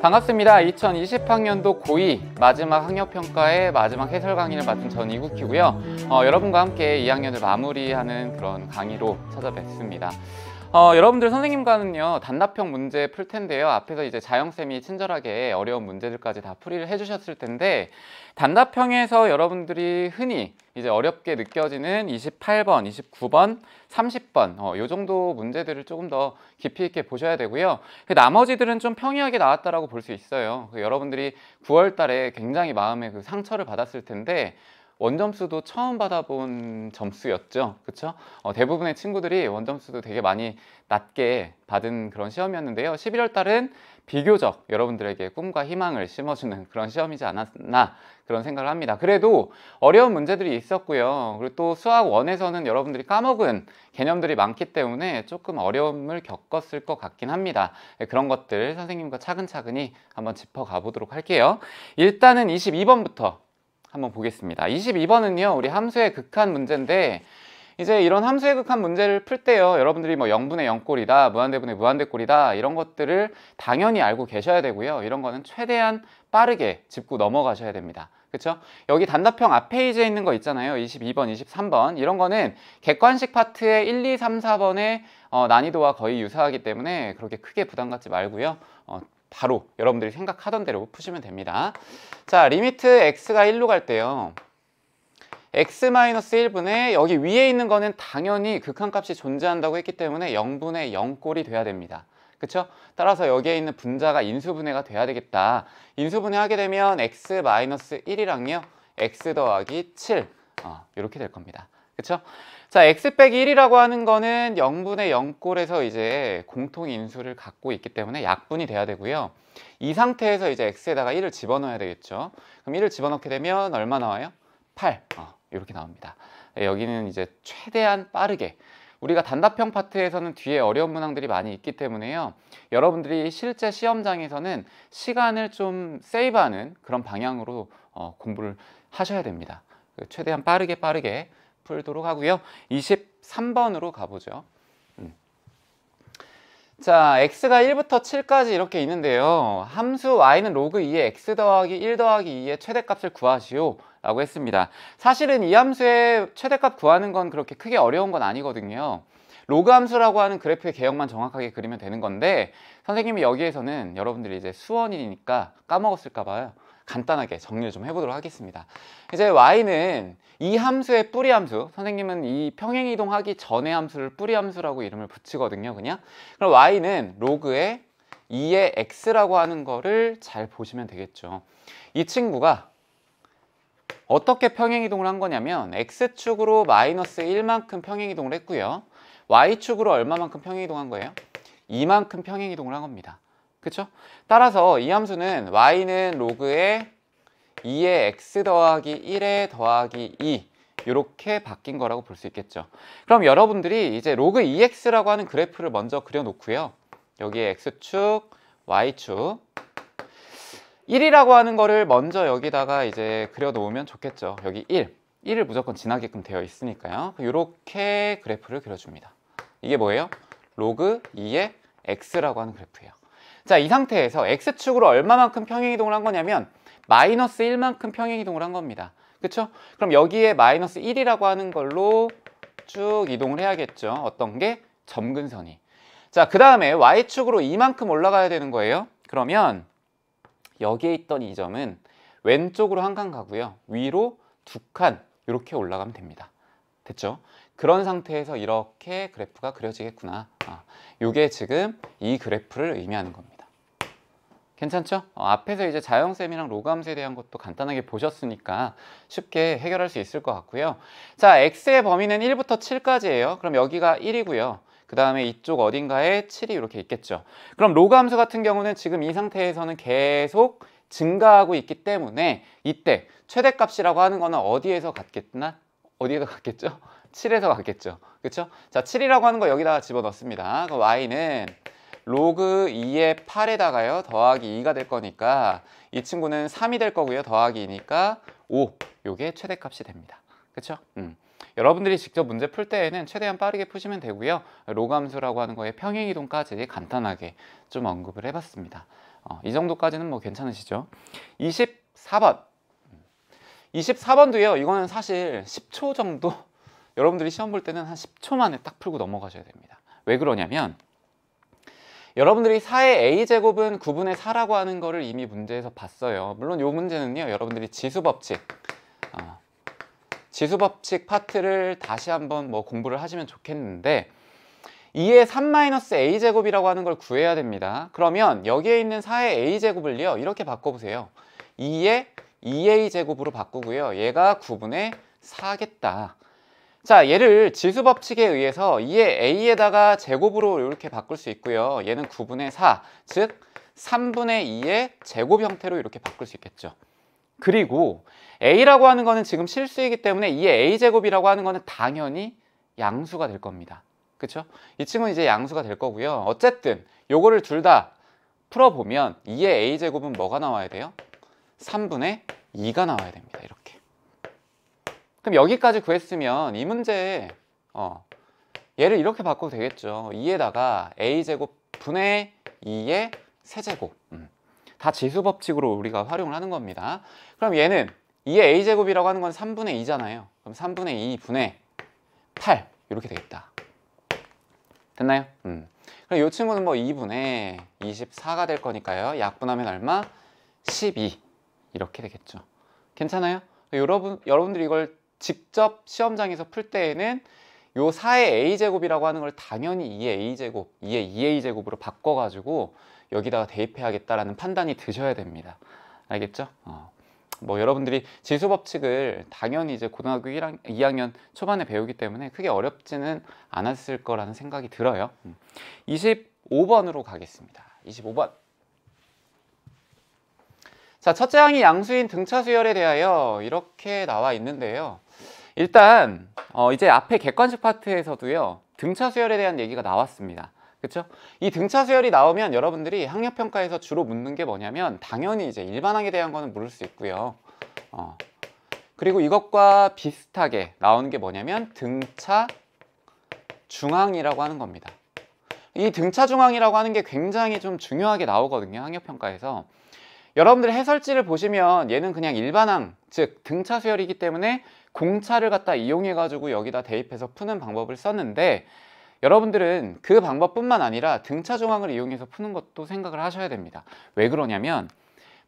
반갑습니다. 2020학년도 고2 마지막 학력평가의 마지막 해설 강의를 맡은 전 이국희고요. 어, 여러분과 함께 2학년을 마무리하는 그런 강의로 찾아뵙습니다. 어, 여러분들 선생님과는요 단답형 문제 풀 텐데요 앞에서 이제 자영쌤이 친절하게 어려운 문제들까지 다 풀이를 해주셨을 텐데 단답형에서 여러분들이 흔히 이제 어렵게 느껴지는 28번, 29번, 30번 어, 요 정도 문제들을 조금 더 깊이 있게 보셔야 되고요 그 나머지들은 좀 평이하게 나왔다라고 볼 수 있어요 그 여러분들이 9월 달에 굉장히 마음에 그 상처를 받았을 텐데 원점수도 처음 받아본 점수였죠. 그렇죠? 어, 대부분의 친구들이 원점수도 되게 많이 낮게 받은 그런 시험이었는데요. 11월 달은 비교적 여러분들에게 꿈과 희망을 심어주는 그런 시험이지 않았나 그런 생각을 합니다. 그래도 어려운 문제들이 있었고요. 그리고 또 수학 원에서는 여러분들이 까먹은 개념들이 많기 때문에 조금 어려움을 겪었을 것 같긴 합니다. 네, 그런 것들 선생님과 차근차근히 한번 짚어가 보도록 할게요. 일단은 22번부터 한번 보겠습니다. 22번은요. 우리 함수의 극한 문제인데 이제 이런 함수의 극한 문제를 풀 때요. 여러분들이 뭐 0분의 0꼴이다, 무한대분의 무한대꼴이다 이런 것들을 당연히 알고 계셔야 되고요. 이런 거는 최대한 빠르게 짚고 넘어가셔야 됩니다. 그렇죠? 여기 단답형 앞 페이지에 있는 거 있잖아요. 22번, 23번 이런 거는 객관식 파트의 1, 2, 3, 4번의 어, 난이도와 거의 유사하기 때문에 그렇게 크게 부담 갖지 말고요. 어, 바로 여러분들이 생각하던 대로 푸시면 됩니다. 자, 리미트 x가 1로 갈 때요. x-1분의 여기 위에 있는 거는 당연히 극한값이 존재한다고 했기 때문에 0분의 0꼴이 돼야 됩니다. 그렇죠? 따라서 여기에 있는 분자가 인수분해가 돼야 되겠다. 인수분해하게 되면 x-1이랑요. x 더하기 7 어, 이렇게 될 겁니다. 그렇죠? 자, x 빼기 1이라고 하는 거는 0분의 0꼴에서 이제 공통 인수를 갖고 있기 때문에 약분이 돼야 되고요. 이 상태에서 이제 x에다가 1을 집어넣어야 되겠죠. 그럼 1을 집어넣게 되면 얼마 나와요? 8. 어, 이렇게 나옵니다. 예, 여기는 이제 최대한 빠르게 우리가 단답형 파트에서는 뒤에 어려운 문항들이 많이 있기 때문에요. 여러분들이 실제 시험장에서는 시간을 좀 세이브하는 그런 방향으로 어, 공부를 하셔야 됩니다. 그 최대한 빠르게 빠르게 풀도록 하고요. 23번으로 가보죠. 음. 자, x가 1부터 7까지 이렇게 있는데요. 함수 y는 로그 2에 x 더하기 1 더하기 2의 최대값을 구하시오. 라고 했습니다. 사실은 이 함수의 최대값 구하는 건 그렇게 크게 어려운 건 아니거든요. 로그 함수라고 하는 그래프의 개형만 정확하게 그리면 되는 건데 선생님이 여기에서는 여러분들이 이제 수원이니까 까먹었을까 봐요. 간단하게 정리를 좀 해보도록 하겠습니다. 이제 y는 이 함수의 뿌리 함수, 선생님은 이 평행이동하기 전의 함수를 뿌리 함수라고 이름을 붙이거든요, 그냥. 그럼 y는 로그의 2의 x라고 하는 거를 잘 보시면 되겠죠. 이 친구가 어떻게 평행이동을 한 거냐면 x축으로 마이너스 1만큼 평행이동을 했고요. y축으로 얼마만큼 평행이동한 거예요? 2만큼 평행이동을 한 겁니다. 그쵸? 따라서 이 함수는 y는 로그에 2의 x 더하기 1에 더하기 2 이렇게 바뀐 거라고 볼 수 있겠죠. 그럼 여러분들이 이제 로그 2x라고 하는 그래프를 먼저 그려놓고요. 여기에 x축, y축 1이라고 하는 거를 먼저 여기다가 이제 그려놓으면 좋겠죠. 여기 1, 1을 무조건 지나게끔 되어 있으니까요. 이렇게 그래프를 그려줍니다. 이게 뭐예요? 로그 2의 x라고 하는 그래프예요. 자, 이 상태에서 X축으로 얼마만큼 평행이동을 한 거냐면 마이너스 1만큼 평행이동을 한 겁니다. 그렇죠 그럼 여기에 마이너스 1이라고 하는 걸로 쭉 이동을 해야겠죠. 어떤 게? 점근선이. 자, 그 다음에 Y축으로 이만큼 올라가야 되는 거예요. 그러면 여기에 있던 이 점은 왼쪽으로 한 칸 가고요. 위로 두 칸 이렇게 올라가면 됩니다. 됐죠? 그런 상태에서 이렇게 그래프가 그려지겠구나. 아, 이게 지금 이 그래프를 의미하는 겁니다. 괜찮죠? 어, 앞에서 이제 자형셈이랑 로감에 대한 것도 간단하게 보셨으니까 쉽게 해결할 수 있을 것 같고요. 자, x의 범위는 1부터 7까지예요. 그럼 여기가 1이고요. 그 다음에 이쪽 어딘가에 7이 이렇게 있겠죠. 그럼 로감수 같은 경우는 지금 이 상태에서는 계속 증가하고 있기 때문에 이때 최대값이라고 하는 거는 어디에서 갔겠나? 어디에서 갔겠죠? 7에서 갔겠죠. 그렇죠? 자, 7이라고 하는 거 여기다가 집어넣습니다. 그 y는 로그 2의 8에다가요 더하기 2가 될 거니까 이 친구는 3이 될 거고요 더하기 2니까 5 요게 최대값이 됩니다 그쵸? 음. 여러분들이 직접 문제 풀 때에는 최대한 빠르게 푸시면 되고요 로감수라고 하는 거에 평행이동까지 간단하게 좀 언급을 해봤습니다 어, 이 정도까지는 뭐 괜찮으시죠? 24번 24번도요 이거는 사실 10초 정도 여러분들이 시험 볼 때는 한 10초 만에 딱 풀고 넘어가셔야 됩니다 왜 그러냐면 여러분들이 4의 a제곱은 9분의 4라고 하는 거를 이미 문제에서 봤어요. 물론 이 문제는요. 여러분들이 지수법칙 어, 지수법칙 파트를 다시 한번 뭐 공부를 하시면 좋겠는데 2의 3-a제곱이라고 하는 걸 구해야 됩니다. 그러면 여기에 있는 4의 a제곱을요. 이렇게 바꿔보세요. 2의 2a제곱으로 바꾸고요. 얘가 9분의 4겠다. 자 얘를 지수 법칙에 의해서 2의 a에다가 제곱으로 이렇게 바꿀 수 있고요 얘는 9분의 4, 즉 3분의 2의 제곱 형태로 이렇게 바꿀 수 있겠죠 그리고 a라고 하는 거는 지금 실수이기 때문에 2의 a제곱이라고 하는 거는 당연히 양수가 될 겁니다 그렇죠이 친구는 이제 양수가 될 거고요 어쨌든 요거를 둘 다 풀어보면 2의 a제곱은 뭐가 나와야 돼요? 3분의 2가 나와야 됩니다 이렇게 그럼 여기까지 구했으면 이 문제에 어, 얘를 이렇게 바꿔도 되겠죠. 2에다가 a제곱 분의 2의 세제곱 음. 다 지수 법칙으로 우리가 활용을 하는 겁니다. 그럼 얘는 2의 a제곱이라고 하는 건 3분의 2잖아요. 그럼 3분의 2 분의 8 이렇게 되겠다. 됐나요? 음. 그럼 이 친구는 뭐 2분의 24가 될 거니까요. 약분하면 얼마? 12 이렇게 되겠죠. 괜찮아요? 여러분, 여러분들이 이걸 직접 시험장에서 풀 때에는 요 4의 a제곱이라고 하는 걸 당연히 2의 a제곱, 2의 2a제곱으로 바꿔가지고 여기다가 대입해야겠다라는 판단이 드셔야 됩니다. 알겠죠? 어. 뭐 여러분들이 지수 법칙을 당연히 이제 고등학교 1학, 2학년 초반에 배우기 때문에 크게 어렵지는 않았을 거라는 생각이 들어요. 25번으로 음. 가겠습니다. 25번. 자, 첫째 항이 양수인 등차수열에 대하여 이렇게 나와 있는데요. 일단 어 이제 앞에 객관식 파트에서도요 등차 수열에 대한 얘기가 나왔습니다 그렇죠? 이 등차 수열이 나오면 여러분들이 학력 평가에서 주로 묻는 게 뭐냐면 당연히 이제 일반항에 대한 거는 물을 수 있고요 어. 그리고 이것과 비슷하게 나오는 게 뭐냐면 등차 중앙이라고 하는 겁니다 이 등차 중앙이라고 하는 게 굉장히 좀 중요하게 나오거든요 학력 평가에서 여러분들 해설지를 보시면 얘는 그냥 일반항 즉 등차 수열이기 때문에 공차를 갖다 이용해 가지고 여기다 대입해서 푸는 방법을 썼는데 여러분들은 그 방법뿐만 아니라 등차 중앙을 이용해서 푸는 것도 생각을 하셔야 됩니다 왜 그러냐면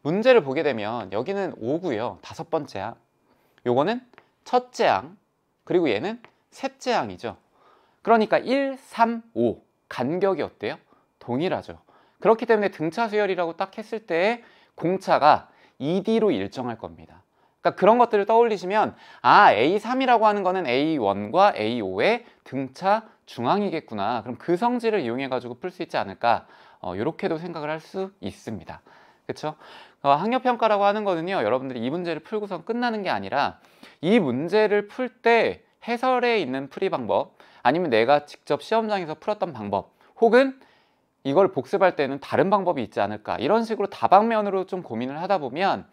문제를 보게 되면 여기는 5구요 다섯 번째 항 요거는 첫째 항 그리고 얘는 셋째 항이죠 그러니까 1, 3, 5 간격이 어때요? 동일하죠 그렇기 때문에 등차 수열이라고 딱 했을 때 공차가 2D로 일정할 겁니다 그러니까 그런 것들을 떠올리시면 아 A3이라고 하는 거는 A1과 A5의 등차 중앙이겠구나 그럼 그 성질을 이용해 가지고 풀 수 있지 않을까 어, 이렇게도 생각을 할 수 있습니다 그렇죠? 어, 학력평가라고 하는 거는요 여러분들이 이 문제를 풀고선 끝나는 게 아니라 이 문제를 풀 때 해설에 있는 풀이 방법 아니면 내가 직접 시험장에서 풀었던 방법 혹은 이걸 복습할 때는 다른 방법이 있지 않을까 이런 식으로 다방면으로 좀 고민을 하다 보면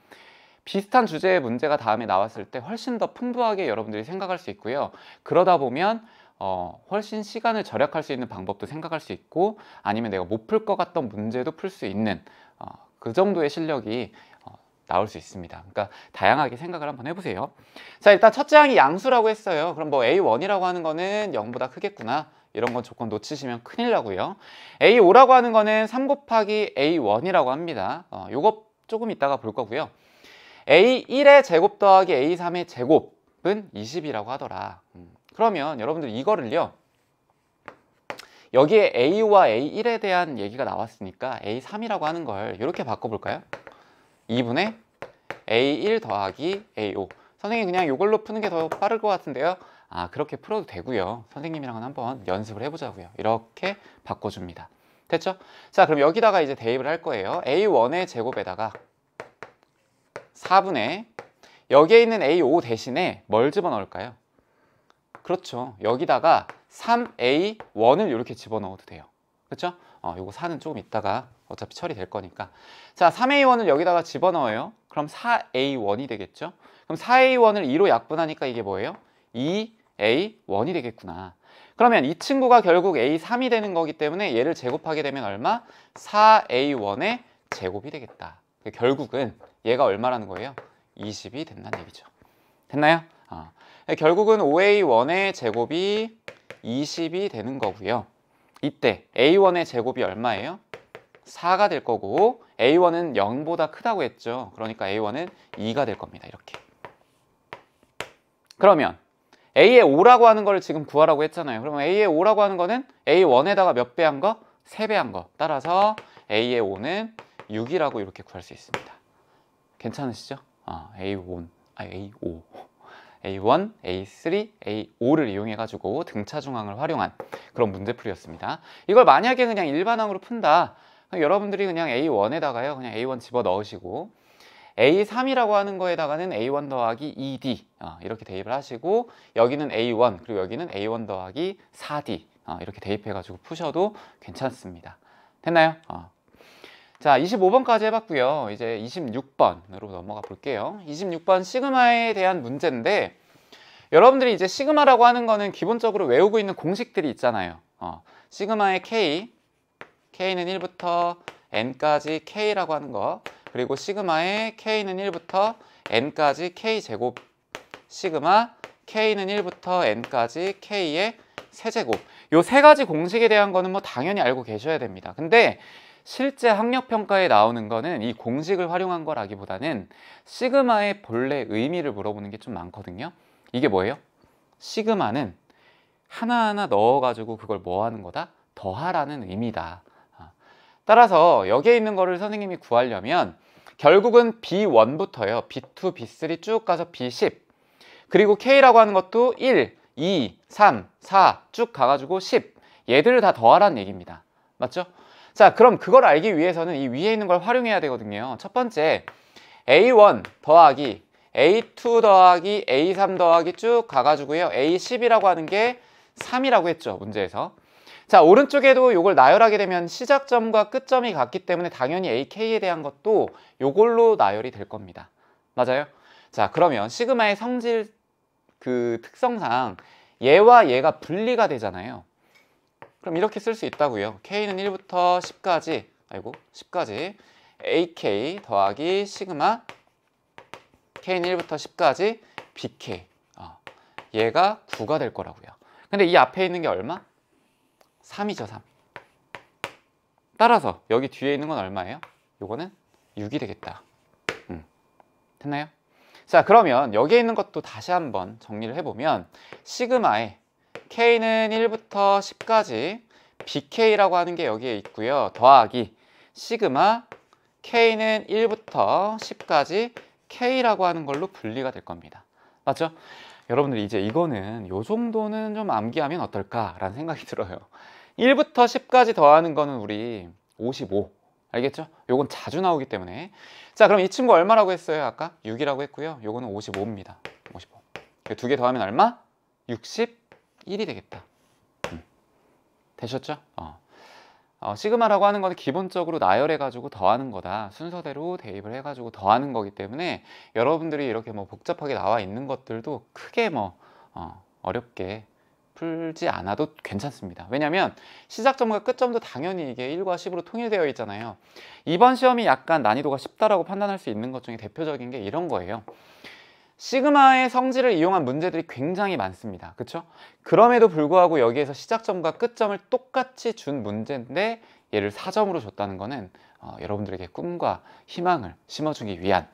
비슷한 주제의 문제가 다음에 나왔을 때 훨씬 더 풍부하게 여러분들이 생각할 수 있고요. 그러다 보면 어, 훨씬 시간을 절약할 수 있는 방법도 생각할 수 있고 아니면 내가 못 풀 것 같던 문제도 풀 수 있는 어, 그 정도의 실력이 어, 나올 수 있습니다. 그러니까 다양하게 생각을 한번 해보세요. 자 일단 첫째 항이 양수라고 했어요. 그럼 뭐 A1이라고 하는 거는 0보다 크겠구나. 이런 건 조건 놓치시면 큰일 나고요. A5라고 하는 거는 3 곱하기 A1이라고 합니다. 어, 요거 조금 이따가 볼 거고요. A1의 제곱 더하기 A3의 제곱은 20이라고 하더라. 음. 그러면 여러분들 이거를요. 여기에 A와 A1에 대한 얘기가 나왔으니까 A3이라고 하는 걸 이렇게 바꿔볼까요? 2분의 A1 더하기 A5 선생님 그냥 이걸로 푸는 게 더 빠를 것 같은데요 아 그렇게 풀어도 되고요 선생님이랑은 한번 연습을 해보자고요 이렇게 바꿔줍니다 됐죠? 자 그럼 여기다가 이제 대입을 할 거예요 A1의 제곱에다가 4분의 여기에 있는 A5 대신에 뭘 집어넣을까요? 그렇죠. 여기다가 3A1을 이렇게 집어넣어도 돼요. 그렇죠? 어, 요거 4는 조금 있다가 어차피 처리될 거니까 자 3A1을 여기다가 집어넣어요. 그럼 4A1이 되겠죠? 그럼 4A1을 2로 약분하니까 이게 뭐예요? 2A1이 되겠구나. 그러면 이 친구가 결국 A3이 되는 거기 때문에 얘를 제곱하게 되면 얼마? 4A1의 제곱이 되겠다. 결국은 얘가 얼마라는 거예요? 20이 된다는 얘기죠. 됐나요? 어. 결국은 5A1의 제곱이 20이 되는 거고요. 이때 A1의 제곱이 얼마예요? 4가 될 거고 A1은 0보다 크다고 했죠. 그러니까 A1은 2가 될 겁니다. 이렇게. 그러면 A의 5라고 하는 걸 지금 구하라고 했잖아요. 그러면 A의 5라고 하는 거는 A1에다가 몇 배 한 거? 3배 한 거. 따라서 A의 5는 6이라고 이렇게 구할 수 있습니다. 괜찮으시죠? 아, A1, 아, A5, A1, A3, A5를 이용해가지고 등차중앙을 활용한 그런 문제풀이였습니다. 이걸 만약에 그냥 일반항으로 푼다. 여러분들이 그냥 A1에다가요. 그냥 A1 집어 넣으시고 A3이라고 하는 거에다가는 A1 더하기 2D 아, 어, 이렇게 대입을 하시고 여기는 A1 그리고 여기는 A1 더하기 4D 아, 어, 이렇게 대입해가지고 푸셔도 괜찮습니다. 됐나요? 아. 자 25번까지 해봤고요 이제 26번으로 넘어가 볼게요 26번 시그마에 대한 문제인데 여러분들이 이제 시그마라고 하는 거는 기본적으로 외우고 있는 공식들이 있잖아요 어, 시그마의 K K는 1부터 N까지 K라고 하는 거 그리고 시그마의 K는 1부터 N까지 K제곱 시그마 K는 1부터 N까지 K의 세제곱 요 세 가지 공식에 대한 거는 뭐 당연히 알고 계셔야 됩니다 근데 실제 학력평가에 나오는 거는 이 공식을 활용한 거라기보다는 시그마의 본래 의미를 물어보는 게 좀 많거든요. 이게 뭐예요? 시그마는 하나하나 넣어가지고 그걸 뭐 하는 거다? 더하라는 의미다. 아. 따라서 여기에 있는 거를 선생님이 구하려면 결국은 B1부터요. B2, B3 쭉 가서 B10 그리고 K라고 하는 것도 1, 2, 3, 4 쭉 가가지고 10 얘들을 다 더하라는 얘기입니다. 맞죠? 자 그럼 그걸 알기 위해서는 이 위에 있는 걸 활용해야 되거든요 첫 번째 A1 더하기 A2 더하기 A3 더하기 쭉 가가지고요 A10이라고 하는 게 3이라고 했죠 문제에서 자 오른쪽에도 이걸 나열하게 되면 시작점과 끝점이 같기 때문에 당연히 AK에 대한 것도 이걸로 나열이 될 겁니다 맞아요? 자 그러면 시그마의 성질 그 특성상 얘와 얘가 분리가 되잖아요 그럼 이렇게 쓸 수 있다고요. K는 1부터 10까지, 아이고 10까지 AK 더하기 시그마 K는 1부터 10까지 BK 어, 얘가 9가 될 거라고요. 근데 이 앞에 있는 게 얼마? 3이죠, 3. 따라서 여기 뒤에 있는 건 얼마예요? 요거는 6이 되겠다. 음, 됐나요? 자, 그러면 여기에 있는 것도 다시 한번 정리를 해보면 시그마의 k는 1부터 10까지 bk라고 하는 게 여기에 있고요. 더하기 시그마 k는 1부터 10까지 k라고 하는 걸로 분리가 될 겁니다. 맞죠? 여러분들 이제 이거는 요 정도는 좀 암기하면 어떨까라는 생각이 들어요. 1부터 10까지 더하는 거는 우리 55 알겠죠? 요건 자주 나오기 때문에 자 그럼 이 친구 얼마라고 했어요 아까? 6이라고 했고요 요거는 55입니다 55두 개 더하면 얼마? 60 1이 되겠다 되셨죠? 어. 어, 시그마라고 하는 건 기본적으로 나열해가지고 더하는 거다. 순서대로 대입을 해가지고 더하는 거기 때문에 여러분들이 이렇게 뭐 복잡하게 나와 있는 것들도 크게 뭐 어, 어렵게 풀지 않아도 괜찮습니다. 왜냐면 시작점과 끝점도 당연히 이게 1과 10으로 통일되어 있잖아요. 이번 시험이 약간 난이도가 쉽다라고 판단할 수 있는 것 중에 대표적인 게 이런 거예요. 시그마의 성질을 이용한 문제들이 굉장히 많습니다. 그렇죠? 그럼에도 불구하고 여기에서 시작점과 끝점을 똑같이 준 문제인데 얘를 사점으로 줬다는 거는 어, 여러분들에게 꿈과 희망을 심어주기 위한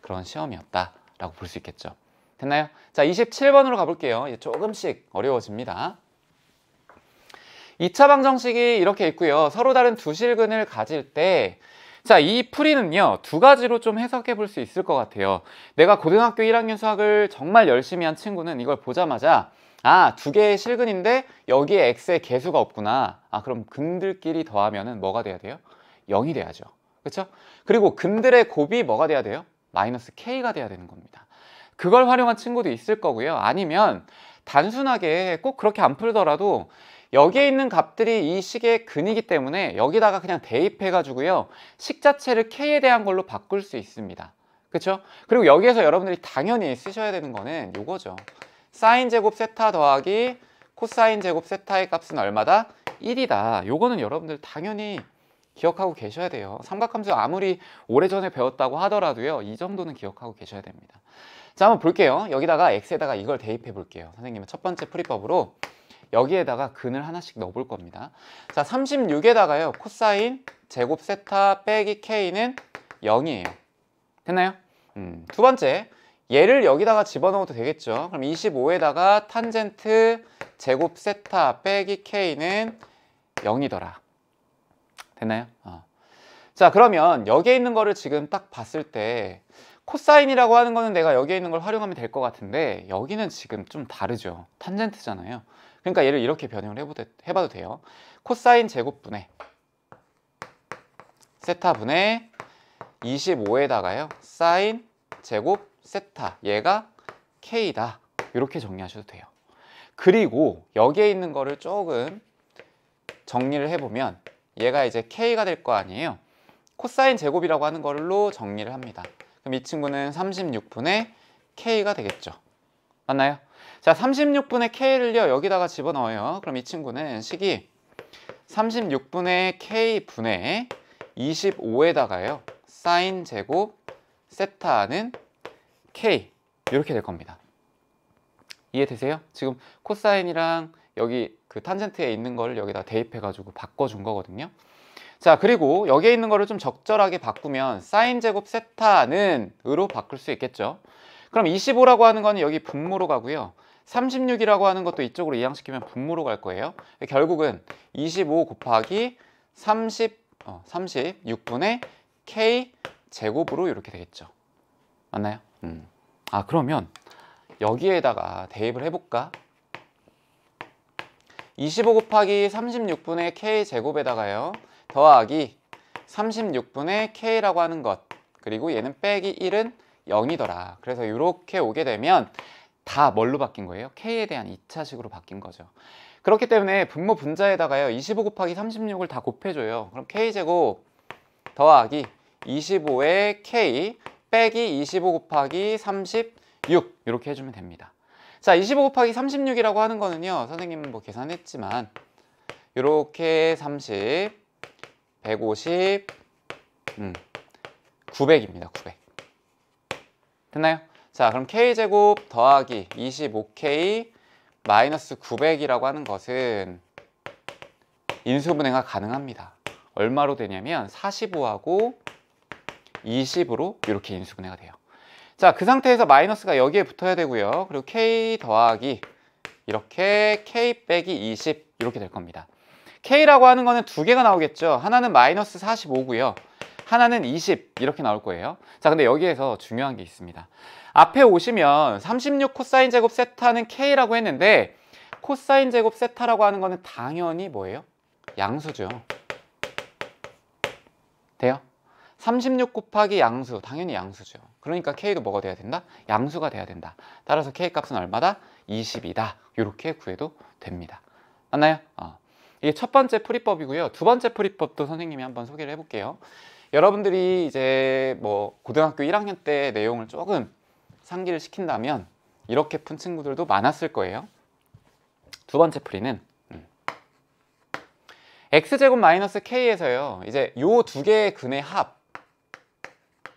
그런 시험이었다라고 볼 수 있겠죠. 됐나요? 자, 27번으로 가볼게요. 이제 조금씩 어려워집니다. 2차 방정식이 이렇게 있고요. 서로 다른 두 실근을 가질 때 자, 이 풀이는요, 두 가지로 좀 해석해 볼 수 있을 것 같아요. 내가 고등학교 1학년 수학을 정말 열심히 한 친구는 이걸 보자마자 아, 두 개의 실근인데 여기에 x의 개수가 없구나. 아, 그럼 근들끼리 더하면 은 뭐가 돼야 돼요? 0이 돼야죠. 그렇죠? 그리고 근들의 곱이 뭐가 돼야 돼요? 마이너스 k가 돼야 되는 겁니다. 그걸 활용한 친구도 있을 거고요. 아니면 단순하게 꼭 그렇게 안 풀더라도 여기에 있는 값들이 이 식의 근이기 때문에 여기다가 그냥 대입해 가지고요 식 자체를 k에 대한 걸로 바꿀 수 있습니다 그렇죠? 그리고 여기에서 여러분들이 당연히 쓰셔야 되는 거는 이거죠 사인 제곱 세타 더하기 코사인 제곱 세타의 값은 얼마다? 1이다 요거는 여러분들 당연히 기억하고 계셔야 돼요 삼각함수 아무리 오래전에 배웠다고 하더라도요 이 정도는 기억하고 계셔야 됩니다 자 한번 볼게요 여기다가 x에다가 이걸 대입해 볼게요 선생님은 첫 번째 풀이법으로 여기에다가 근을 하나씩 넣어볼 겁니다. 자, 36에다가요. 코사인 제곱 세타 빼기 k는 0이에요. 됐나요? 음, 두 번째, 얘를 여기다가 집어넣어도 되겠죠. 그럼 25에다가 탄젠트 제곱 세타 빼기 k는 0이더라. 됐나요? 어. 자, 그러면 여기에 있는 거를 지금 딱 봤을 때 코사인이라고 하는 거는 내가 여기에 있는 걸 활용하면 될 것 같은데 여기는 지금 좀 다르죠. 탄젠트잖아요. 그러니까 얘를 이렇게 변형을 해보도, 해봐도 돼요. 코사인 제곱분의 세타분의 25에다가요. 사인 제곱 세타 얘가 k다. 이렇게 정리하셔도 돼요. 그리고 여기에 있는 거를 조금 정리를 해보면 얘가 이제 k가 될 거 아니에요. 코사인 제곱이라고 하는 걸로 정리를 합니다. 그럼 이 친구는 36분의 k가 되겠죠. 맞나요? 자 36분의 k를요 여기다가 집어넣어요 그럼 이 친구는 식이 36분의 k분의 25에다가요 사인 제곱 세타는 k 이렇게 될 겁니다 이해되세요? 지금 코사인이랑 여기 그 탄젠트에 있는 거를 여기다 대입해 가지고 바꿔준 거거든요 자 그리고 여기에 있는 거를 좀 적절하게 바꾸면 사인 제곱 세타는 으로 바꿀 수 있겠죠 그럼 25라고 하는 거는 여기 분모로 가고요 36이라고 하는 것도 이쪽으로 이항시키면 분모로 갈 거예요 결국은 25 곱하기 30, 어, 36분의 k 제곱으로 이렇게 되겠죠 맞나요? 음. 아 그러면 여기에다가 대입을 해볼까? 25 곱하기 36분의 k제곱에다가요 더하기 36분의 k라고 하는 것 그리고 얘는 빼기 1은 0이더라 그래서 이렇게 오게 되면 다 뭘로 바뀐 거예요? K에 대한 2차식으로 바뀐 거죠. 그렇기 때문에 분모 분자에다가요. 25 곱하기 36을 다 곱해줘요. 그럼 K제곱 더하기 25의 K 빼기 25 곱하기 36 이렇게 해주면 됩니다. 자, 25 곱하기 36이라고 하는 거는요. 선생님은 뭐 계산했지만 이렇게 30, 150, 음, 900입니다. 900. 됐나요? 자 그럼 k제곱 더하기 25k 마이너스 900이라고 하는 것은 인수분해가 가능합니다 얼마로 되냐면 45하고 20으로 이렇게 인수분해가 돼요 자 그 상태에서 마이너스가 여기에 붙어야 되고요 그리고 k 더하기 이렇게 k 빼기 20 이렇게 될 겁니다 k라고 하는 거는 두 개가 나오겠죠 하나는 마이너스 45고요 하나는 20 이렇게 나올 거예요 자 근데 여기에서 중요한 게 있습니다 앞에 오시면 36 코사인 제곱 세타는 K라고 했는데 코사인 제곱 세타라고 하는 거는 당연히 뭐예요? 양수죠 돼요? 36 곱하기 양수 당연히 양수죠 그러니까 K도 뭐가 돼야 된다? 양수가 돼야 된다 따라서 K값은 얼마다? 20이다 이렇게 구해도 됩니다 맞나요? 어. 이게 첫 번째 풀이법이고요 두 번째 풀이법도 선생님이 한번 소개를 해볼게요 여러분들이 이제 뭐 고등학교 1학년 때 내용을 조금 상기를 시킨다면 이렇게 푼 친구들도 많았을 거예요. 두 번째 풀이는 음. x제곱 마이너스 k에서요. 이제 요 두 개의 근의 합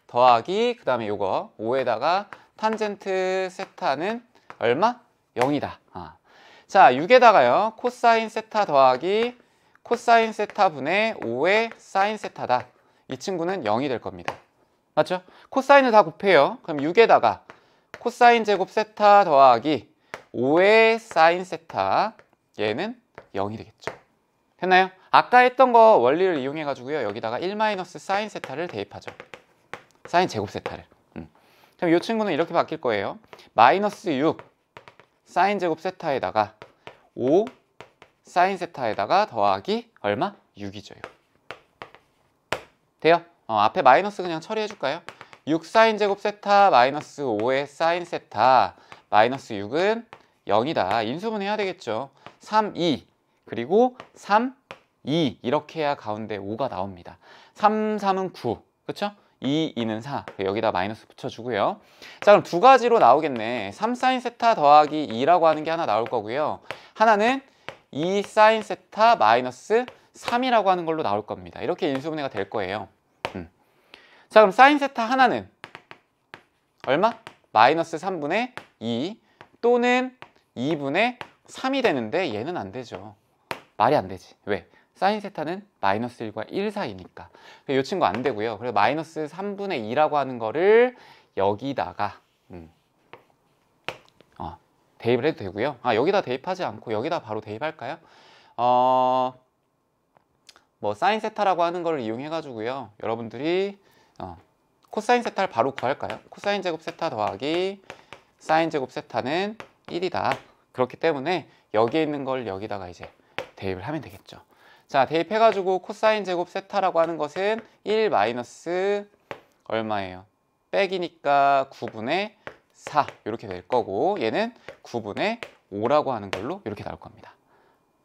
더하기 그 다음에 요거 5에다가 탄젠트 세타는 얼마? 0이다. 아. 자 6에다가요. 코사인 세타 더하기 코사인 세타 분의 5의 사인 세타다. 이 친구는 0이 될 겁니다. 맞죠? 코사인을 다 곱해요. 그럼 6에다가 코사인 제곱 세타 더하기 5의 사인 세타 얘는 0이 되겠죠. 됐나요? 아까 했던 거 원리를 이용해 가지고요. 여기다가 1 마이너스 사인 세타를 대입하죠. 사인 제곱 세타를. 음. 그럼 이 친구는 이렇게 바뀔 거예요. 마이너스 6 사인 제곱 세타에다가 5 사인 세타에다가 더하기 얼마? 6이죠. 돼요? 어, 앞에 마이너스 그냥 처리해 줄까요? 6사인 제곱 세타 마이너스 5의 사인 세타 마이너스 6은 0이다. 인수분해야 되겠죠. 3, 2 그리고 3, 2 이렇게 해야 가운데 5가 나옵니다. 3, 3은 9 그렇죠? 2, 2는 4 여기다 마이너스 붙여주고요. 자 그럼 두 가지로 나오겠네. 3사인 세타 더하기 2라고 하는 게 하나 나올 거고요. 하나는 2사인 세타 마이너스 3이라고 하는 걸로 나올 겁니다. 이렇게 인수분해가 될 거예요. 음. 자 그럼 사인 세타 하나는 얼마? 마이너스 3분의 2 또는 2분의 3이 되는데 얘는 안 되죠. 말이 안 되지. 왜? 사인 세타는 마이너스 1과 1 사이니까 이 친구 안 되고요. 그래서 마이너스 3분의 2라고 하는 거를 여기다가 음. 어, 대입을 해도 되고요. 아 여기다 대입하지 않고 여기다 바로 대입할까요? 어... 뭐 사인 세타라고 하는 걸 이용해 가지고요 여러분들이 어, 코사인 세타를 바로 구할까요? 코사인 제곱 세타 더하기 사인 제곱 세타는 1이다 그렇기 때문에 여기에 있는 걸 여기다가 이제 대입을 하면 되겠죠 자 대입해 가지고 코사인 제곱 세타라고 하는 것은 1 마이너스 얼마예요? 빼기니까 9분의 4 이렇게 될 거고 얘는 9분의 5라고 하는 걸로 이렇게 나올 겁니다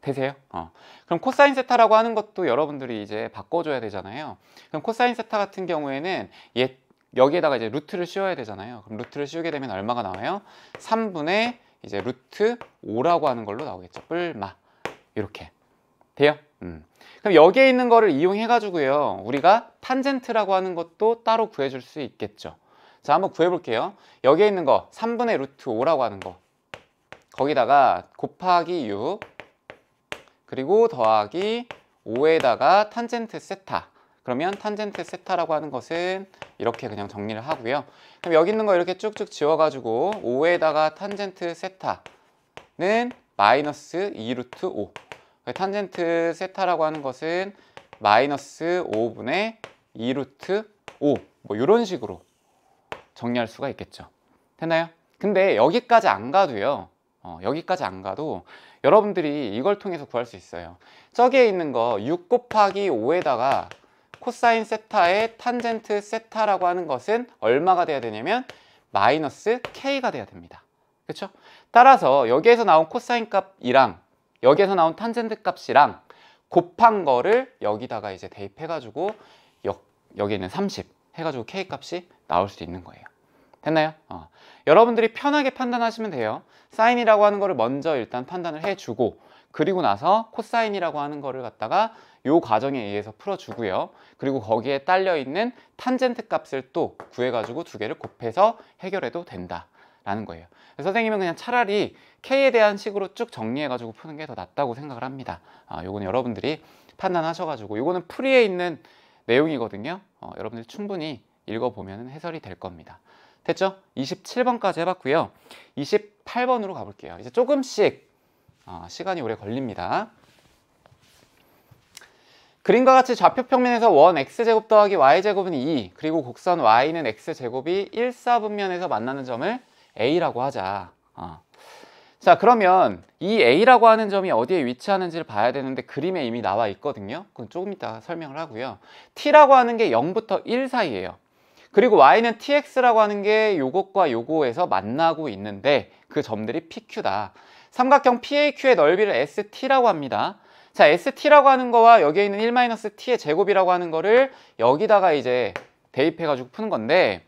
되세요? 어. 그럼 코사인 세타라고 하는 것도 여러분들이 이제 바꿔줘야 되잖아요. 그럼 코사인 세타 같은 경우에는 얘, 여기에다가 이제 루트를 씌워야 되잖아요. 그럼 루트를 씌우게 되면 얼마가 나와요? 3분의 이제 루트 5라고 하는 걸로 나오겠죠. 뿔마 이렇게 돼요? 음. 그럼 여기에 있는 거를 이용해 가지고요. 우리가 탄젠트라고 하는 것도 따로 구해줄 수 있겠죠. 자 한번 구해볼게요. 여기에 있는 거 3분의 루트 5라고 하는 거 거기다가 곱하기 6 그리고 더하기 5에다가 탄젠트 세타 그러면 탄젠트 세타라고 하는 것은 이렇게 그냥 정리를 하고요 그럼 여기 있는 거 이렇게 쭉쭉 지워가지고 5에다가 탄젠트 세타는 마이너스 2루트 5 그 탄젠트 세타라고 하는 것은 마이너스 5분의 2루트 5뭐 이런 식으로 정리할 수가 있겠죠 됐나요? 근데 여기까지 안 가도요 어, 여기까지 안 가도 여러분들이 이걸 통해서 구할 수 있어요 저기에 있는 거6 곱하기 5에다가 코사인 세타의 탄젠트 세타라고 하는 것은 얼마가 돼야 되냐면 마이너스 k가 돼야 됩니다 그렇죠? 따라서 여기에서 나온 코사인 값이랑 여기에서 나온 탄젠트 값이랑 곱한 거를 여기다가 이제 대입해가지고 여, 여기는 에30 해가지고 k 값이 나올 수 있는 거예요 됐나요? 어. 여러분들이 편하게 판단하시면 돼요 사인이라고 하는 거를 먼저 일단 판단을 해주고 그리고 나서 코사인이라고 하는 거를 갖다가 요 과정에 의해서 풀어주고요 그리고 거기에 딸려있는 탄젠트 값을 또 구해가지고 두 개를 곱해서 해결해도 된다 라는 거예요 선생님은 그냥 차라리 K에 대한 식으로 쭉 정리해가지고 푸는 게 더 낫다고 생각을 합니다 아, 요거는 여러분들이 판단하셔가지고 요거는 풀이에 있는 내용이거든요 어, 여러분들이 충분히 읽어보면 해설이 될 겁니다 됐죠? 27번까지 해봤고요. 28번으로 가볼게요. 이제 조금씩 어, 시간이 오래 걸립니다. 그림과 같이 좌표 평면에서 원 x제곱 더하기 y제곱은 2 그리고 곡선 y는 x제곱이 1사분면에서 만나는 점을 a라고 하자 어. 자 그러면 이 a라고 하는 점이 어디에 위치하는지를 봐야 되는데 그림에 이미 나와 있거든요 그건 조금 이따 설명을 하고요 t라고 하는 게 0부터 1 사이에요 그리고 y는 tx라고 하는 게 요것과 요거에서 만나고 있는데 그 점들이 pq다. 삼각형 PAQ의 넓이를 ST라고 합니다. 자, ST라고 하는 거와 여기에 있는 1-T의 제곱이라고 하는 거를 여기다가 이제 대입해가지고 푸는 건데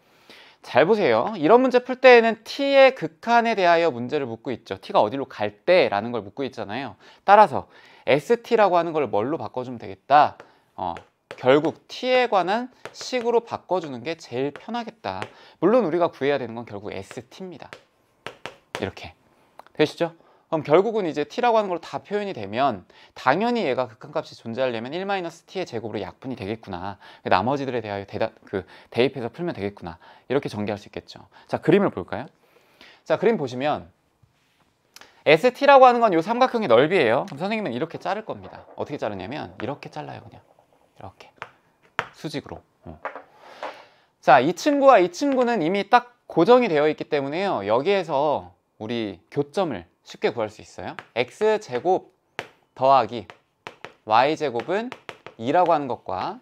잘 보세요. 이런 문제 풀 때에는 T의 극한에 대하여 문제를 묻고 있죠. T가 어디로 갈 때라는 걸 묻고 있잖아요. 따라서 ST라고 하는 걸 뭘로 바꿔주면 되겠다. 어, 결국 t에 관한 식으로 바꿔주는 게 제일 편하겠다. 물론 우리가 구해야 되는 건 결국 st입니다. 이렇게. 되시죠? 그럼 결국은 이제 t라고 하는 걸로 다 표현이 되면 당연히 얘가 극한값이 존재하려면 1-t의 제곱으로 약분이 되겠구나. 그 나머지들에 대하여 대답그 대입해서 풀면 되겠구나. 이렇게 전개할 수 있겠죠. 자, 그림을 볼까요? 자, 그림 보시면 ST라고 하는 건 이 삼각형의 넓이예요. 그럼 선생님은 이렇게 자를 겁니다. 어떻게 자르냐면 이렇게 잘라요, 그냥. 이렇게 수직으로 어. 자, 이 친구와 이 친구는 이미 딱 고정이 되어 있기 때문에요 여기에서 우리 교점을 쉽게 구할 수 있어요 x제곱 더하기 y제곱은 2라고 하는 것과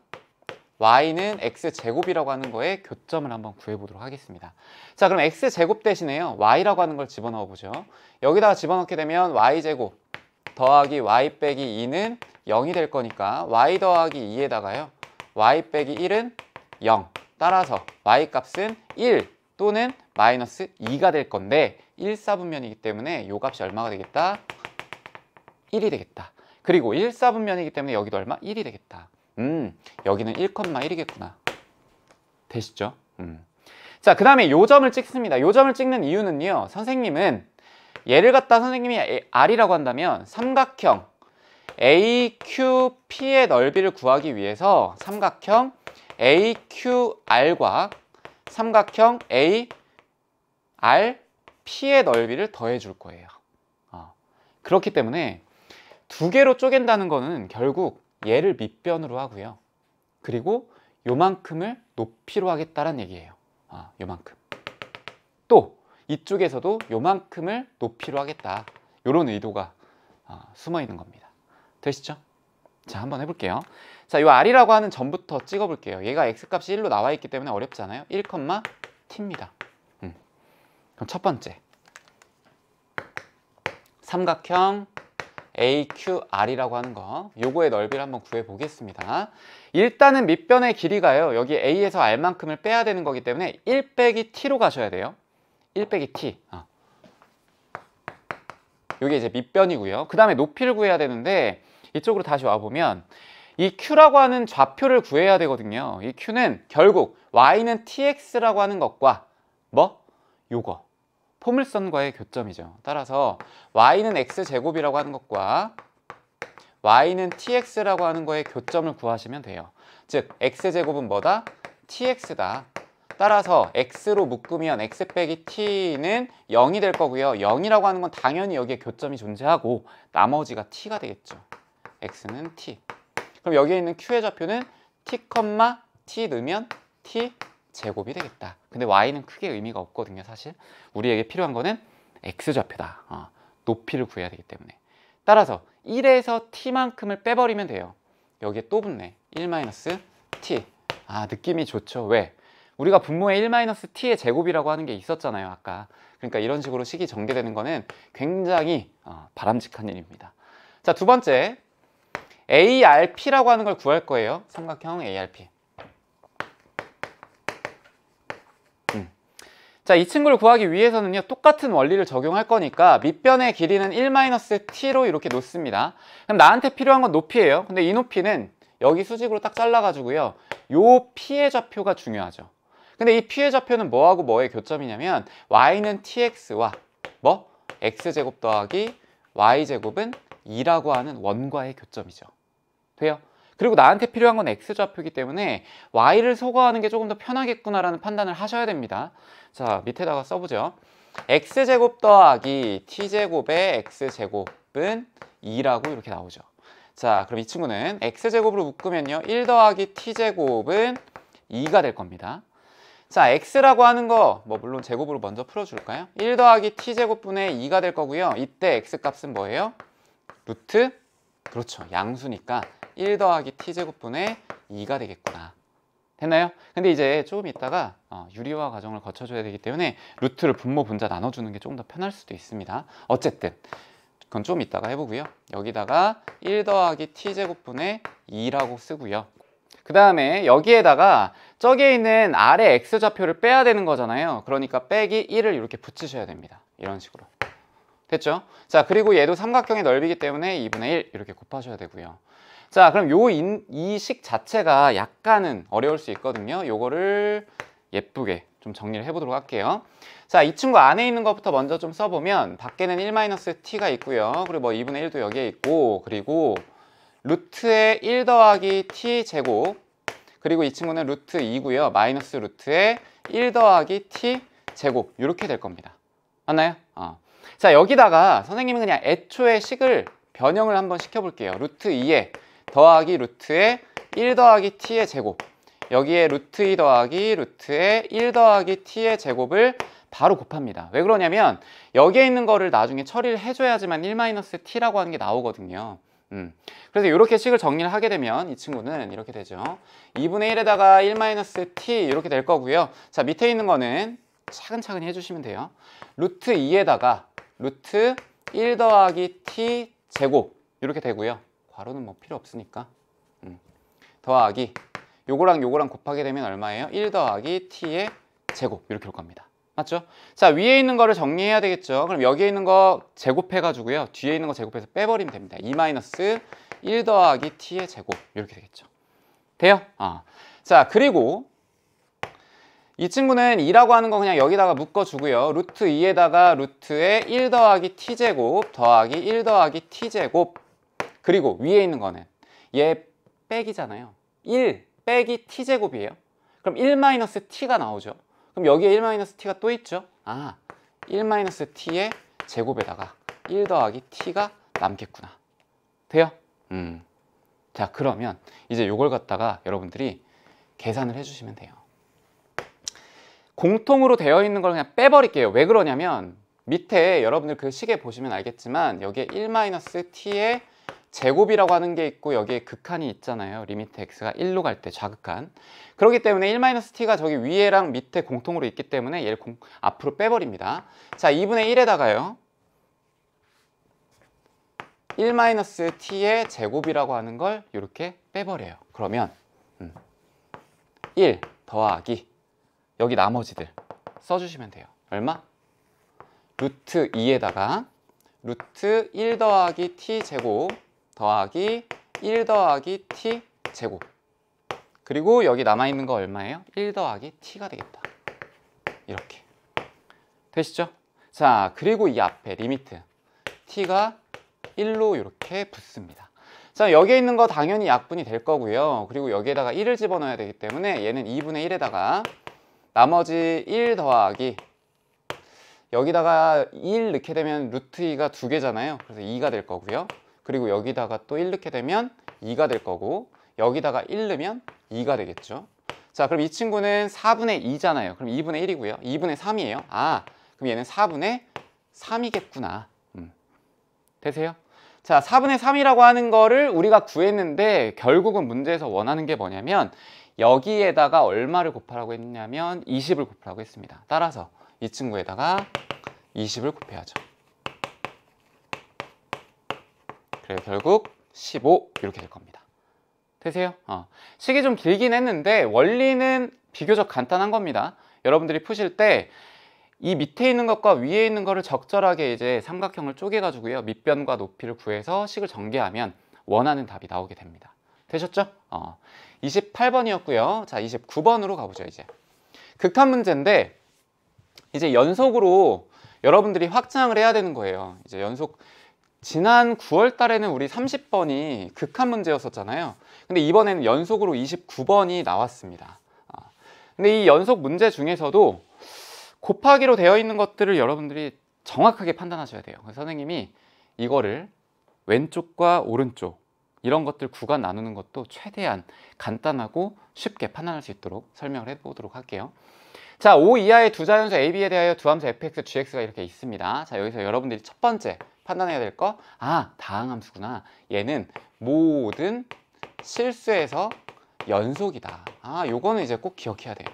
y는 x제곱이라고 하는 거에 교점을 한번 구해보도록 하겠습니다. 자 그럼 x제곱 대신에요. y라고 하는 걸 집어넣어 보죠. 여기다가 집어넣게 되면 y제곱 더하기 y 빼기 2는 0이 될 거니까 y 더하기 2에다가요. y 빼기 1은 0. 따라서 y 값은 1 또는 마이너스 2가 될 건데 1, 4분면이기 때문에 요 값이 얼마가 되겠다? 1이 되겠다. 그리고 1, 4분면이기 때문에 여기도 얼마? 1이 되겠다. 음, 여기는 1,1이겠구나. 되시죠? 음. 자, 그 다음에 요점을 찍습니다. 요점을 찍는 이유는요. 선생님은 얘를 갖다 선생님이 R이라고 한다면 삼각형 AQP의 넓이를 구하기 위해서 삼각형 AQR과 삼각형 ARP의 넓이를 더해 줄 거예요. 어. 그렇기 때문에 두 개로 쪼갠다는 거는 결국 얘를 밑변으로 하고요. 그리고 요만큼을 높이로 하겠다는 얘기예요. 아, 요만큼. 또 이쪽에서도 요만큼을 높이로 하겠다. 이런 의도가 아, 숨어 있는 겁니다. 되시죠? 자 한번 해볼게요 자이 r이라고 하는 점부터 찍어볼게요 얘가 x값이 1로 나와 있기 때문에 어렵잖아요 1, t입니다 음. 그럼 첫 번째 삼각형 AQR이라고 하는 거 요거의 넓이를 한번 구해보겠습니다 일단은 밑변의 길이가요 여기 A에서 R만큼을 빼야 되는 거기 때문에 1 빼기 T로 가셔야 돼요 1 빼기 T 어. 요게 이제 밑변이고요 그 다음에 높이를 구해야 되는데 이쪽으로 다시 와보면 이 Q라고 하는 좌표를 구해야 되거든요. 이 Q는 결국 Y는 TX라고 하는 것과 뭐? 요거. 포물선과의 교점이죠. 따라서 Y는 X제곱이라고 하는 것과 Y는 TX라고 하는 거의 교점을 구하시면 돼요. 즉, X제곱은 뭐다? TX다. 따라서 x로 묶으면 x 빼기 t는 0이 될 거고요. 0이라고 하는 건 당연히 여기에 교점이 존재하고 나머지가 t가 되겠죠. x는 t. 그럼 여기에 있는 q의 좌표는 t, t 넣으면 t 제곱이 되겠다. 근데 y는 크게 의미가 없거든요, 사실. 우리에게 필요한 거는 x좌표다. 어, 높이를 구해야 되기 때문에. 따라서 1에서 t만큼을 빼버리면 돼요. 여기에 또 붙네. 1-t. 아, 느낌이 좋죠. 왜? 우리가 분모에 1-t의 제곱이라고 하는 게 있었잖아요, 아까. 그러니까 이런 식으로 식이 전개되는 거는 굉장히 어, 바람직한 일입니다. 자, 두 번째. ARP라고 하는 걸 구할 거예요. 삼각형 ARP. 음. 자, 이 친구를 구하기 위해서는요. 똑같은 원리를 적용할 거니까 밑변의 길이는 1-t로 이렇게 놓습니다. 그럼 나한테 필요한 건높이에요 근데 이 높이는 여기 수직으로 딱 잘라가지고요. 요 피해 좌표가 중요하죠. 근데 이 피해 좌표는 뭐하고 뭐의 교점이냐면 y는 tx와 뭐? x제곱 더하기 y제곱은 2라고 하는 원과의 교점이죠. 좌표예요. 그리고 나한테 필요한 건 X좌표이기 때문에 Y를 소거하는 게 조금 더 편하겠구나라는 판단을 하셔야 됩니다. 자, 밑에다가 써보죠. X제곱 더하기 T제곱의 X제곱은 2라고 이렇게 나오죠. 자, 그럼 이 친구는 X제곱으로 묶으면요. 1 더하기 T제곱은 2가 될 겁니다. 자, X라고 하는 거, 뭐 물론 제곱으로 먼저 풀어줄까요? 1 더하기 T제곱분의 2가 될 거고요. 이때 X값은 뭐예요? 루트? 그렇죠. 양수니까 1 더하기 t제곱분의 2가 되겠구나. 됐나요? 근데 이제 조금 있다가 어, 유리화 과정을 거쳐줘야 되기 때문에 루트를 분모 분자 나눠주는 게 조금 더 편할 수도 있습니다. 어쨌든 그건 좀 이따가 해보고요. 여기다가 1 더하기 t제곱분의 2라고 쓰고요. 그 다음에 여기에다가 저기에 있는 아래 x좌표를 빼야 되는 거잖아요. 그러니까 빼기 1을 이렇게 붙이셔야 됩니다. 이런 식으로. 됐죠? 자 그리고 얘도 삼각형의 넓이기 때문에 2분의 1 이렇게 곱하셔야 되고요. 자 그럼 요이 식 자체가 약간은 어려울 수 있거든요 요거를 예쁘게 좀 정리를 해보도록 할게요 자 이 친구 안에 있는 것부터 먼저 좀 써보면 밖에는 1-t가 있고요 그리고 뭐 2분의 1도 여기에 있고 그리고 루트의 1 더하기 t 제곱 그리고 이 친구는 루트 2고요 마이너스 루트의 1 더하기 t 제곱 이렇게 될 겁니다 맞나요? 어. 자 여기다가 선생님은 그냥 애초에 식을 변형을 한번 시켜볼게요 루트 2에 더하기 루트의 1 더하기 t의 제곱 여기에 루트 2 더하기 루트의 1 더하기 t의 제곱을 바로 곱합니다. 왜 그러냐면 여기에 있는 거를 나중에 처리를 해줘야지만 1-t라고 하는 게 나오거든요. 음. 그래서 이렇게 식을 정리를 하게 되면 이 친구는 이렇게 되죠. 2분의 1에다가 1-t 이렇게 될 거고요. 자 밑에 있는 거는 차근차근 해주시면 돼요. 루트 2에다가 루트 1 더하기 t 제곱 이렇게 되고요. 가로는 뭐 필요 없으니까 음. 더하기 요거랑 요거랑 곱하게 되면 얼마예요? 1 더하기 t의 제곱 이렇게 올 겁니다 맞죠? 자 위에 있는 거를 정리해야 되겠죠 그럼 여기에 있는 거 제곱해가지고요 뒤에 있는 거 제곱해서 빼버리면 됩니다 2 마이너스 1 더하기 t의 제곱 이렇게 되겠죠 돼요? 아. 자 그리고 이 친구는 2라고 하는 거 그냥 여기다가 묶어주고요. 루트 2에다가 루트에1 더하기 t제곱 더하기 1 더하기 t제곱 그리고 위에 있는 거는 얘 빼기잖아요 1 빼기 t제곱이에요 그럼 1-t가 나오죠 그럼 여기에 1-t가 또 있죠 아 1-t의 제곱에다가 1 더하기 t가 남겠구나 돼요? 음. 자 그러면 이제 이걸 갖다가 여러분들이 계산을 해주시면 돼요 공통으로 되어 있는 걸 그냥 빼버릴게요 왜 그러냐면 밑에 여러분들 그 시계 보시면 알겠지만 여기에 1-t의 제곱이라고 하는 게 있고 여기에 극한이 있잖아요 리미트 x가 1로 갈 때 좌극한 그렇기 때문에 1-t가 저기 위에랑 밑에 공통으로 있기 때문에 얘를 공, 앞으로 빼버립니다 자 2분의 1에다가요 1-t의 제곱이라고 하는 걸 이렇게 빼버려요 그러면 음, 1 더하기 여기 나머지들 써주시면 돼요 얼마? 루트 2에다가 루트 1 더하기 t 제곱 더하기 1 더하기 t 제곱 그리고 여기 남아있는 거 얼마예요? 1 더하기 t가 되겠다 이렇게 되시죠? 자 그리고 이 앞에 리미트 t가 1로 이렇게 붙습니다 자 여기에 있는 거 당연히 약분이 될 거고요 그리고 여기에다가 1을 집어넣어야 되기 때문에 얘는 2분의 1에다가 나머지 1 더하기 여기다가 1 넣게 되면 루트 2가 두개잖아요 그래서 2가 될 거고요 그리고 여기다가 또 1 넣게 되면 2가 될 거고 여기다가 1 넣으면 2가 되겠죠 자 그럼 이 친구는 4분의 2잖아요 그럼 2분의 1이고요 2분의 3이에요 아 그럼 얘는 4분의 3이겠구나 음. 되세요? 자 4분의 3이라고 하는 거를 우리가 구했는데 결국은 문제에서 원하는 게 뭐냐면 여기에다가 얼마를 곱하라고 했냐면 20을 곱하라고 했습니다 따라서 이 친구에다가 20을 곱해야죠 그래서 네, 결국 15 이렇게 될 겁니다 되세요? 어. 식이 좀 길긴 했는데 원리는 비교적 간단한 겁니다 여러분들이 푸실 때 이 밑에 있는 것과 위에 있는 거를 적절하게 이제 삼각형을 쪼개가지고요 밑변과 높이를 구해서 식을 전개하면 원하는 답이 나오게 됩니다 되셨죠? 어. 28번이었고요 자 29번으로 가보죠 이제 극한 문제인데 이제 연속으로 여러분들이 확장을 해야 되는 거예요 이제 연속 지난 9월 달에는 우리 30번이 극한 문제였었잖아요. 근데 이번에는 연속으로 29번이 나왔습니다. 아, 근데 이 연속 문제 중에서도 곱하기로 되어 있는 것들을 여러분들이 정확하게 판단하셔야 돼요. 그래서 선생님이 이거를 왼쪽과 오른쪽 이런 것들 구간 나누는 것도 최대한 간단하고 쉽게 판단할 수 있도록 설명을 해보도록 할게요. 자, 5 이하의 두 자연수 AB에 대하여 두 함수 fx, gx가 이렇게 있습니다. 자, 여기서 여러분들이 첫 번째 판단해야 될 거아 다항함수구나 얘는 모든 실수에서 연속이다 아 요거는 이제 꼭 기억해야 돼요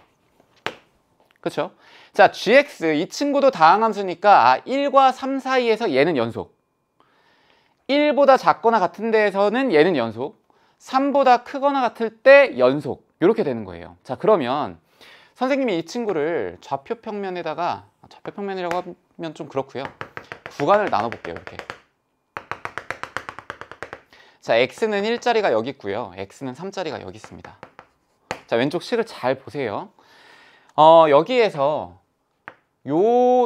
그쵸자 gx 이 친구도 다항함수니까 아 1과 3 사이에서 얘는 연속 1보다 작거나 같은 데에서는 얘는 연속 3보다 크거나 같을 때 연속 이렇게 되는 거예요 자 그러면 선생님이 이 친구를 좌표 평면에다가 아, 좌표 평면이라고 하면 좀 그렇고요 구간을 나눠볼게요 이렇게 자 x는 1자리가 여기 있고요 x는 3자리가 여기 있습니다 자 왼쪽 식을 잘 보세요 어 여기에서 요,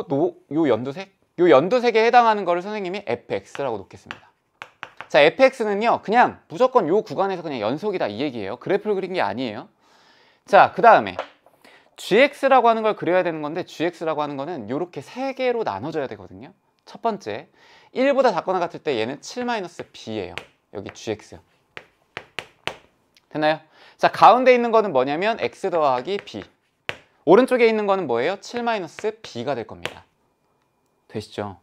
노, 요 연두색 요 연두색에 해당하는 거를 선생님이 fx라고 놓겠습니다 자 fx는요 그냥 무조건 요 구간에서 그냥 연속이다 이 얘기예요 그래프를 그린 게 아니에요 자그 다음에 gx라고 하는 걸 그려야 되는 건데 gx라고 하는 거는 요렇게 세 개로 나눠져야 되거든요 첫 번째 1보다 작거나 같을 때 얘는 7-b예요 여기 gx요 됐나요? 자 가운데 있는 거는 뭐냐면 x 더하기 b 오른쪽에 있는 거는 뭐예요? 7-b가 될 겁니다 되시죠?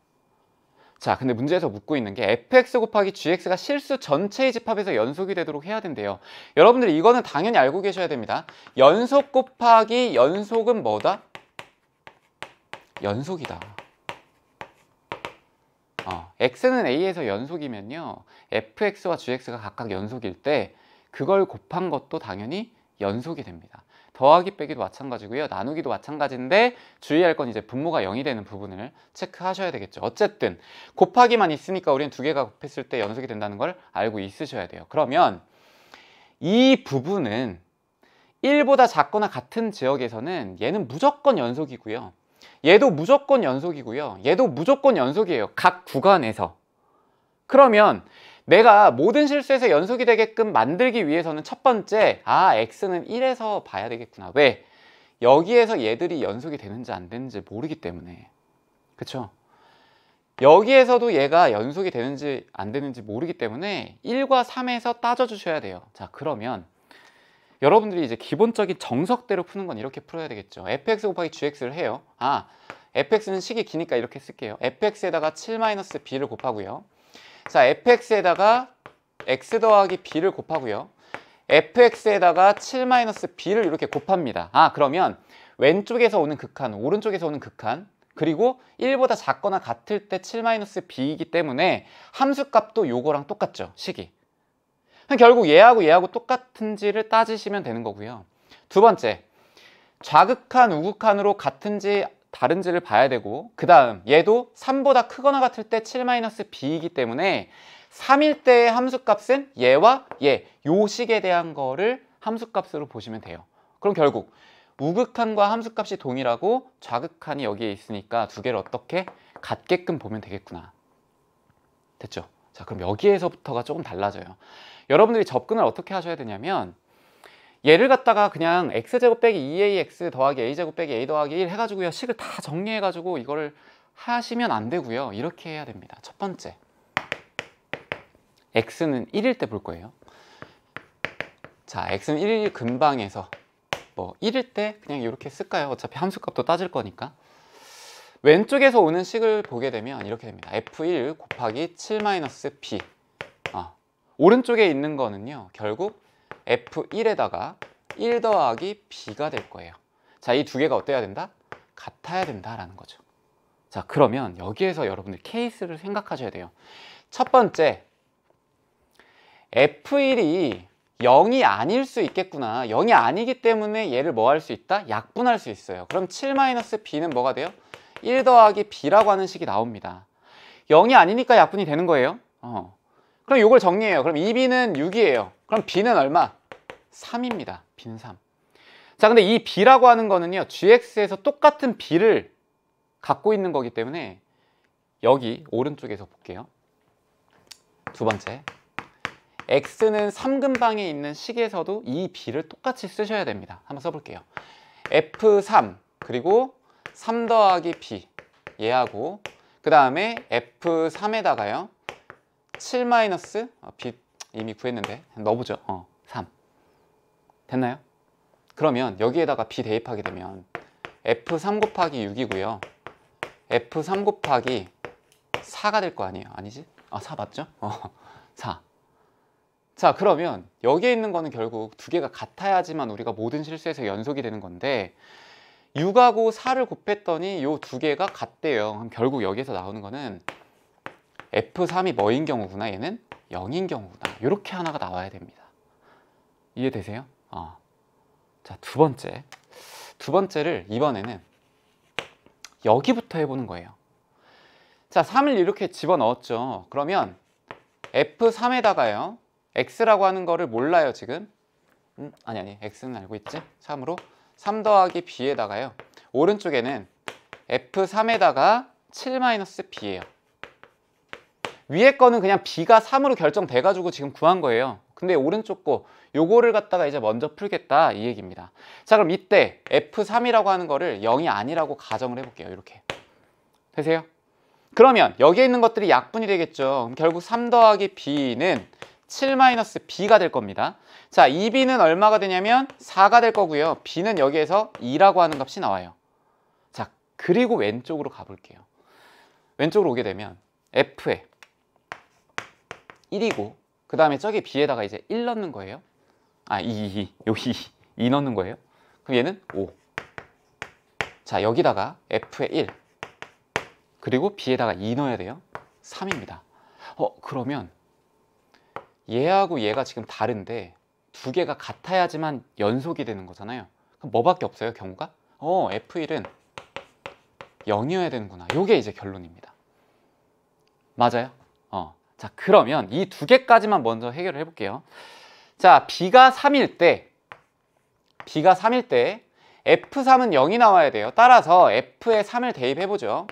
자 근데 문제에서 묻고 있는 게 fx 곱하기 gx가 실수 전체의 집합에서 연속이 되도록 해야 된대요 여러분들 이거는 당연히 알고 계셔야 됩니다 연속 곱하기 연속은 뭐다? 연속이다 어, x는 a에서 연속이면요 fx와 gx가 각각 연속일 때 그걸 곱한 것도 당연히 연속이 됩니다 더하기 빼기도 마찬가지고요 나누기도 마찬가지인데 주의할 건 이제 분모가 0이 되는 부분을 체크하셔야 되겠죠 어쨌든 곱하기만 있으니까 우리는 두 개가 곱했을 때 연속이 된다는 걸 알고 있으셔야 돼요 그러면 이 부분은 1보다 작거나 같은 지역에서는 얘는 무조건 연속이고요 얘도 무조건 연속이고요. 얘도 무조건 연속이에요. 각 구간에서. 그러면 내가 모든 실수에서 연속이 되게끔 만들기 위해서는 첫 번째 아 x는 1에서 봐야 되겠구나. 왜? 여기에서 얘들이 연속이 되는지 안 되는지 모르기 때문에 그쵸? 여기에서도 얘가 연속이 되는지 안 되는지 모르기 때문에 1과 3에서 따져주셔야 돼요. 자 그러면 여러분들이 이제 기본적인 정석대로 푸는 건 이렇게 풀어야 되겠죠 fx 곱하기 gx를 해요 아 fx는 식이 기니까 이렇게 쓸게요 fx에다가 7-b를 곱하고요 자 fx에다가 x 더하기 b를 곱하고요 fx에다가 7-b를 이렇게 곱합니다 아 그러면 왼쪽에서 오는 극한 오른쪽에서 오는 극한 그리고 1보다 작거나 같을 때 7-b이기 때문에 함수값도 요거랑 똑같죠 식이 결국 얘하고 얘하고 똑같은지를 따지시면 되는 거고요. 두 번째, 좌극한 우극한으로 같은지 다른지를 봐야 되고 그 다음 얘도 3보다 크거나 같을 때 7-b이기 때문에 3일 때의 함수값은 얘와 얘 요식에 대한 거를 함수값으로 보시면 돼요. 그럼 결국 우극한과 함수값이 동일하고 좌극한이 여기에 있으니까 두 개를 어떻게 같게끔 보면 되겠구나. 됐죠? 자 그럼 여기에서부터가 조금 달라져요. 여러분들이 접근을 어떻게 하셔야 되냐면 얘를 갖다가 그냥 x제곱 빼기 2ax 더하기 a제곱 빼기 a 더하기 1 해가지고요 식을 다 정리해가지고 이거를 하시면 안 되고요 이렇게 해야 됩니다 첫 번째 x는 1일 때 볼 거예요 자 x는 1일 근방에서 뭐 1일 때 그냥 이렇게 쓸까요 어차피 함수값도 따질 거니까 왼쪽에서 오는 식을 보게 되면 이렇게 됩니다 f1 곱하기 7-p 오른쪽에 있는 거는요. 결국 F1에다가 1 더하기 B가 될 거예요. 자, 이 두 개가 어때야 된다? 같아야 된다라는 거죠. 자, 그러면 여기에서 여러분들 케이스를 생각하셔야 돼요. 첫 번째, F1이 0이 아닐 수 있겠구나. 0이 아니기 때문에 얘를 뭐 할 수 있다? 약분할 수 있어요. 그럼 7-B는 뭐가 돼요? 1 더하기 B라고 하는 식이 나옵니다. 0이 아니니까 약분이 되는 거예요. 어. 그럼 이걸 정리해요. 그럼 2B는 6이에요. 그럼 B는 얼마? 3입니다. 빈 3. 자, 근데 이 B라고 하는 거는요. GX에서 똑같은 B를 갖고 있는 거기 때문에 여기 오른쪽에서 볼게요. 두 번째. X는 3근방에 있는 식에서도 이 B를 똑같이 쓰셔야 됩니다. 한번 써볼게요. F3 그리고 3 더하기 B 얘하고 그 다음에 F3에다가요. 7 마이너스 어, 빛 이미 구했는데 넣어보죠 어, 3 됐나요? 그러면 여기에다가 b 대입하게 되면 f3 곱하기 6이고요 f3 곱하기 4가 될 거 아니에요 아니지? 아4 맞죠? 어, 4. 자 그러면 여기에 있는 거는 결국 두 개가 같아야지만 우리가 모든 실수에서 연속이 되는 건데 6하고 4를 곱했더니 요 두 개가 같대요 그럼 결국 여기에서 나오는 거는 F3이 뭐인 경우구나 얘는 0인 경우구나 이렇게 하나가 나와야 됩니다 이해되세요? 어. 자두 번째 두 번째를 이번에는 여기부터 해보는 거예요 자 3을 이렇게 집어넣었죠 그러면 F3에다가요 X라고 하는 거를 몰라요 지금 음, 아니 아니 X는 알고 있지 3으로 3 더하기 B에다가요 오른쪽에는 F3에다가 7-B예요 위에 거는 그냥 B가 3으로 결정돼가지고 지금 구한 거예요. 근데 오른쪽 거 요거를 갖다가 이제 먼저 풀겠다 이 얘기입니다. 자 그럼 이때 F3이라고 하는 거를 0이 아니라고 가정을 해볼게요. 이렇게 되세요? 그러면 여기에 있는 것들이 약분이 되겠죠. 그럼 결국 3 더하기 B는 7-B가 될 겁니다. 자, 2B는 얼마가 되냐면 4가 될 거고요. B는 여기에서 2라고 하는 값이 나와요. 자, 그리고 왼쪽으로 가볼게요. 왼쪽으로 오게 되면 F에 1이고 그 다음에 저기 b에다가 이제 1 넣는 거예요 아 2, 2, 2, 요 2, 2 넣는 거예요 그럼 얘는 5. 자 여기다가 f에 1 그리고 b에다가 2 넣어야 돼요 3입니다 어 그러면 얘하고 얘가 지금 다른데 두 개가 같아야지만 연속이 되는 거잖아요 그럼 뭐밖에 없어요 경우가? 어 f1은 0이어야 되는구나 요게 이제 결론입니다 맞아요? 자 그러면 이 두 개까지만 먼저 해결을 해볼게요. 자 B가 3일 때 B가 3일 때 F3은 0이 나와야 돼요. 따라서 F에 3을 대입해보죠.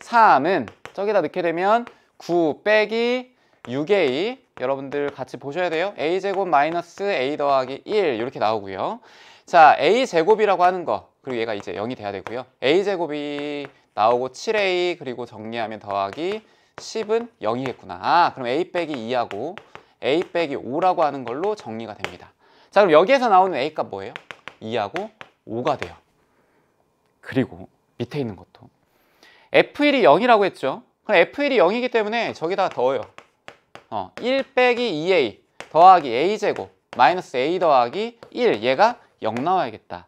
3은 저기다 넣게 되면 9 빼기 6A 여러분들 같이 보셔야 돼요. A제곱 마이너스 A 더하기 1 이렇게 나오고요. 자 A제곱이라고 하는 거 그리고 얘가 이제 0이 돼야 되고요. A제곱이 나오고 7A 그리고 정리하면 더하기 10은 0이겠구나. 아, 그럼 a 빼기 2하고 a 빼기 5라고 하는 걸로 정리가 됩니다. 자, 그럼 여기에서 나오는 a값 뭐예요? 2하고 5가 돼요. 그리고 밑에 있는 것도 f1이 0이라고 했죠? 그럼 f1이 0이기 때문에 저기다 더해요. 어, 1 빼기 2a 더하기 a제곱 마이너스 a 더하기 1 얘가 0 나와야겠다.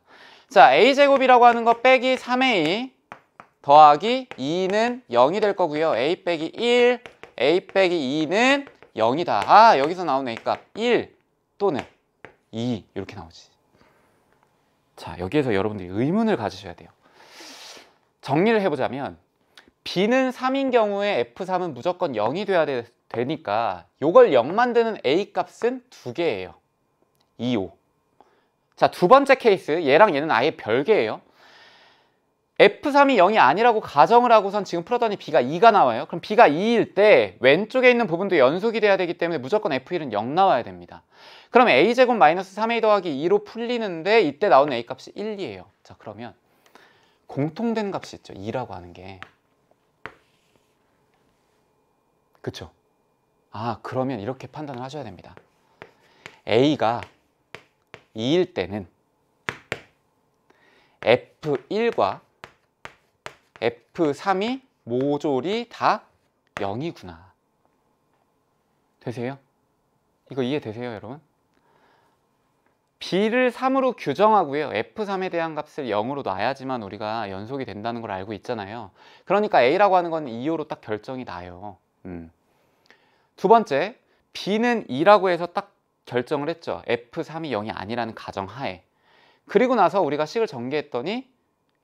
자, a제곱이라고 하는 거 빼기 3a 더하기 2는 0이 될 거고요. a 빼기 1, a 빼기 2는 0이다. 아, 여기서 나온 a값 1 또는 2 이렇게 나오지. 자, 여기에서 여러분들이 의문을 가지셔야 돼요. 정리를 해보자면 b는 3인 경우에 f3은 무조건 0이 돼야 되, 되니까 이걸0 만드는 a값은 2개예요 2, 5. 자, 두 번째 케이스 얘랑 얘는 아예 별개예요. F3이 0이 아니라고 가정을 하고선 지금 풀었더니 B가 2가 나와요. 그럼 B가 2일 때 왼쪽에 있는 부분도 연속이 돼야 되기 때문에 무조건 F1은 0 나와야 됩니다. 그럼 A제곱 마이너스 3A 더하기 2로 풀리는데 이때 나오는 A값이 1, 2예요. 자 그러면 공통된 값이 있죠. 2라고 하는 게. 그쵸? 아 그러면 이렇게 판단을 하셔야 됩니다. A가 2일 때는 F1과 F3이 모조리 다 0이구나. 되세요? 이거 이해되세요, 여러분? B를 3으로 규정하고요. F3에 대한 값을 0으로 놔야지만 우리가 연속이 된다는 걸 알고 있잖아요. 그러니까 A라고 하는 건 2호로 딱 결정이 나요. 음. 두 번째, B는 2라고 해서 딱 결정을 했죠. F3이 0이 아니라는 가정하에. 그리고 나서 우리가 식을 전개했더니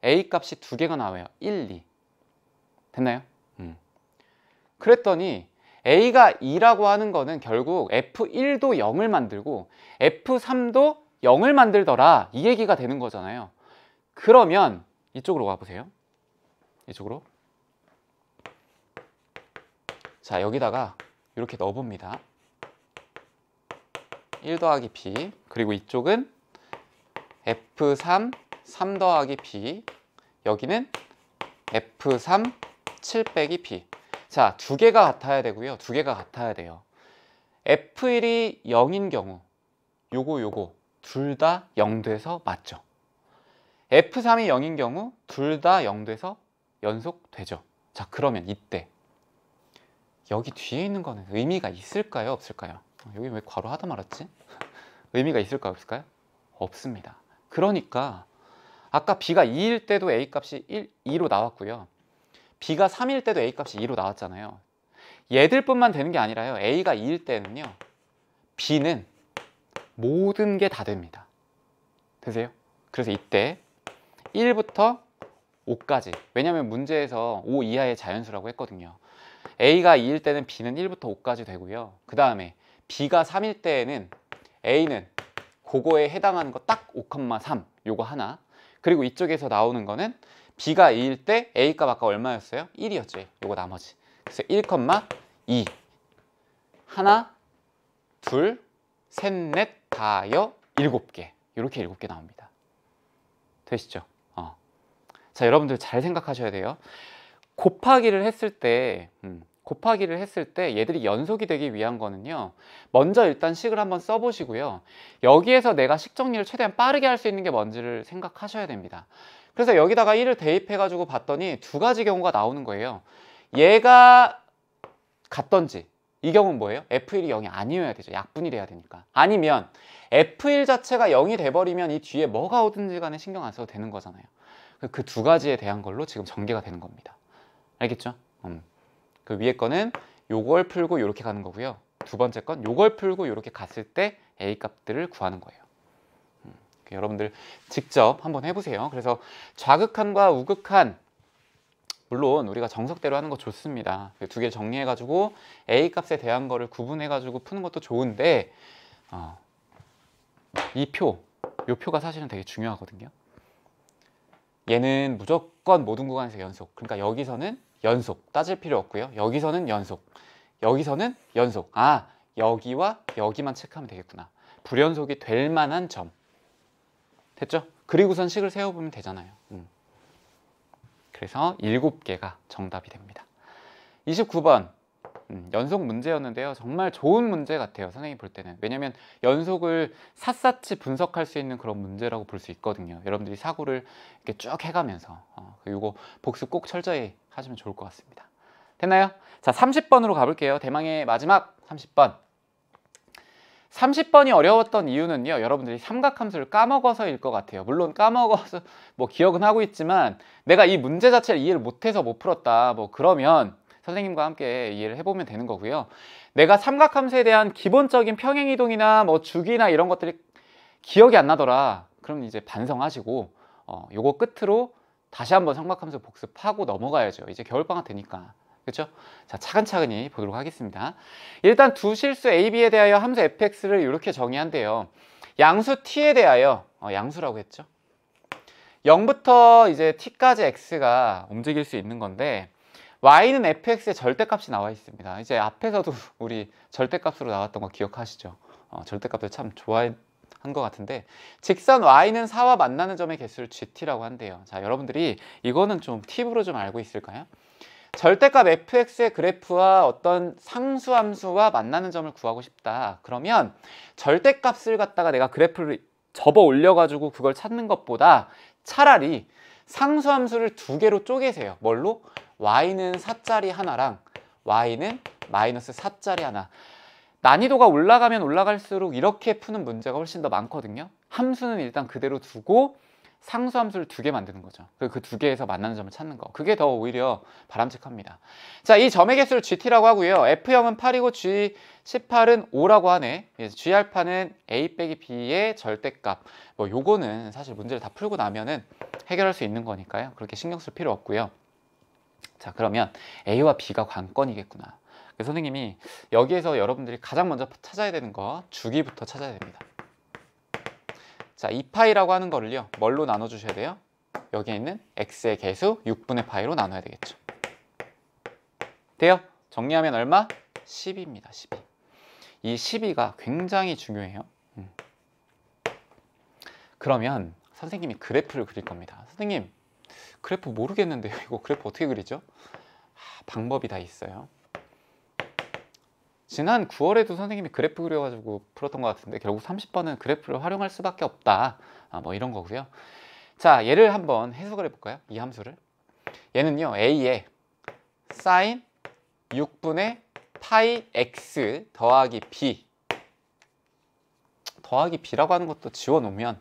A 값이 두 개가 나와요. 1, 2. 됐나요? 음. 그랬더니 A가 2라고 하는 거는 결국 F1도 0을 만들고 F3도 0을 만들더라 이 얘기가 되는 거잖아요 그러면 이쪽으로 와보세요 이쪽으로 자 여기다가 이렇게 넣어봅니다 1 더하기 B 그리고 이쪽은 F3 3 더하기 b 여기는 f3 7 빼기 b 자, 두 개가 같아야 되고요. 두 개가 같아야 돼요. f1이 0인 경우 요거 요거 둘 다 0 돼서 맞죠. f3이 0인 경우 둘 다 0 돼서 연속 되죠. 자, 그러면 이때 여기 뒤에 있는 거는 의미가 있을까요? 없을까요? 어, 여기 왜 괄호 하다 말았지? 의미가 있을까요? 없을까요? 없습니다. 그러니까 아까 B가 2일 때도 A값이 1, 2로 나왔고요. B가 3일 때도 A값이 2로 나왔잖아요. 얘들뿐만 되는 게 아니라요. A가 2일 때는요. B는 모든 게 다 됩니다. 되세요? 그래서 이때 1부터 5까지 왜냐하면 문제에서 5 이하의 자연수라고 했거든요. A가 2일 때는 B는 1부터 5까지 되고요. 그 다음에 B가 3일 때에는 A는 고거에 해당하는 거 딱5,3 요거 하나 그리고 이쪽에서 나오는 거는 B가 2일 때 A값 아까 얼마였어요? 1이었죠. 요거 나머지. 그래서 1, 2 하나, 둘, 셋, 넷, 다여 일곱 개 이렇게 일곱 개 나옵니다. 되시죠? 어. 자 여러분들 잘 생각하셔야 돼요. 곱하기를 했을 때 음, 곱하기를 했을 때 얘들이 연속이 되기 위한 거는요 먼저 일단 식을 한번 써보시고요 여기에서 내가 식정리를 최대한 빠르게 할 수 있는 게 뭔지를 생각하셔야 됩니다 그래서 여기다가 1을 대입해 가지고 봤더니 두 가지 경우가 나오는 거예요 얘가 같던지 이 경우는 뭐예요? F1이 0이 아니어야 되죠 약분이 돼야 되니까 아니면 F1 자체가 0이 돼버리면 이 뒤에 뭐가 오든지 간에 신경 안 써도 되는 거잖아요 그 두 가지에 대한 걸로 지금 전개가 되는 겁니다 알겠죠? 음. 그 위에 거는 요걸 풀고 이렇게 가는 거고요. 두 번째 건 요걸 풀고 이렇게 갔을 때 A 값들을 구하는 거예요. 음, 그 여러분들 직접 한번 해보세요. 그래서 좌극한과 우극한 물론 우리가 정석대로 하는 거 좋습니다. 그 두개 정리해가지고 A 값에 대한 거를 구분해가지고 푸는 것도 좋은데 어, 이 표, 요 표가 사실은 되게 중요하거든요. 얘는 무조건 모든 구간에서 연속. 그러니까 여기서는 연속 따질 필요 없고요 여기서는 연속 여기서는 연속 아 여기와 여기만 체크하면 되겠구나 불연속이 될 만한 점 됐죠? 그리고선 식을 세워보면 되잖아요 음. 그래서 7개가 정답이 됩니다 29번 음, 연속 문제였는데요 정말 좋은 문제 같아요 선생님 볼 때는 왜냐면 연속을 샅샅이 분석할 수 있는 그런 문제라고 볼 수 있거든요 여러분들이 사고를 이렇게 쭉 해가면서 어, 그리고 복습 꼭 철저히 하시면 좋을 것 같습니다. 됐나요? 자, 30번으로 가볼게요. 대망의 마지막 30번. 30번이 어려웠던 이유는요. 여러분들이 삼각함수를 까먹어서일 것 같아요. 물론 까먹어서 뭐 기억은 하고 있지만 내가 이 문제 자체를 이해를 못해서 못 풀었다. 뭐 그러면 선생님과 함께 이해를 해보면 되는 거고요. 내가 삼각함수에 대한 기본적인 평행이동이나 뭐 주기나 이런 것들이 기억이 안 나더라. 그럼 이제 반성하시고 어, 요거 끝으로 다시 한번 삼각면서 복습하고 넘어가야죠. 이제 겨울방학 되니까. 그렇죠? 자, 차근차근히 보도록 하겠습니다. 일단 두 실수 AB에 대하여 함수 fx를 이렇게 정의한대요. 양수 t에 대하여 어, 양수라고 했죠. 0부터 이제 t까지 x가 움직일 수 있는 건데 y는 fx의 절대값이 나와 있습니다. 이제 앞에서도 우리 절대값으로 나왔던 거 기억하시죠? 어, 절대값을 참 좋아해 한것 같은데 직선 y는 4와 만나는 점의 개수를 gt라고 한대요. 자, 여러분들이 이거는 좀 팁으로 좀 알고 있을까요? 절대값 fx의 그래프와 어떤 상수함수가 만나는 점을 구하고 싶다. 그러면 절대값을 갖다가 내가 그래프를 접어 올려가지고 그걸 찾는 것보다 차라리 상수함수를 두 개로 쪼개세요. 뭘로? y는 4짜리 하나랑 y는 마이너스 4짜리 하나 난이도가 올라가면 올라갈수록 이렇게 푸는 문제가 훨씬 더 많거든요 함수는 일단 그대로 두고 상수 함수를 두 개 만드는 거죠 그두 그 개에서 만나는 점을 찾는 거 그게 더 오히려 바람직합니다 자 이 점의 개수를 GT라고 하고요 F0은 8이고 G18은 5라고 하네 예, G알파는 A 빼기 B의 절대값 뭐 요거는 사실 문제를 다 풀고 나면은 해결할 수 있는 거니까요 그렇게 신경 쓸 필요 없고요 자 그러면 A와 B가 관건이겠구나 그 선생님이 여기에서 여러분들이 가장 먼저 찾아야 되는 거 주기부터 찾아야 됩니다. 자, 이 파이라고 하는 거를요. 뭘로 나눠 주셔야 돼요? 여기에 있는 x의 개수 6분의 파이로 나눠야 되겠죠. 돼요? 정리하면 얼마? 10입니다. 1 0이 12가 굉장히 중요해요. 음. 그러면 선생님이 그래프를 그릴 겁니다. 선생님, 그래프 모르겠는데요. 이거 그래프 어떻게 그리죠? 아, 방법이 다 있어요. 지난 9월에도 선생님이 그래프 그려가지고 풀었던 것 같은데 결국 30번은 그래프를 활용할 수밖에 없다 아, 뭐 이런 거고요 자 얘를 한번 해석을 해볼까요 이 함수를 얘는요 a의 sin 6분의 파이 x 더하기 b 더하기 b라고 하는 것도 지워놓으면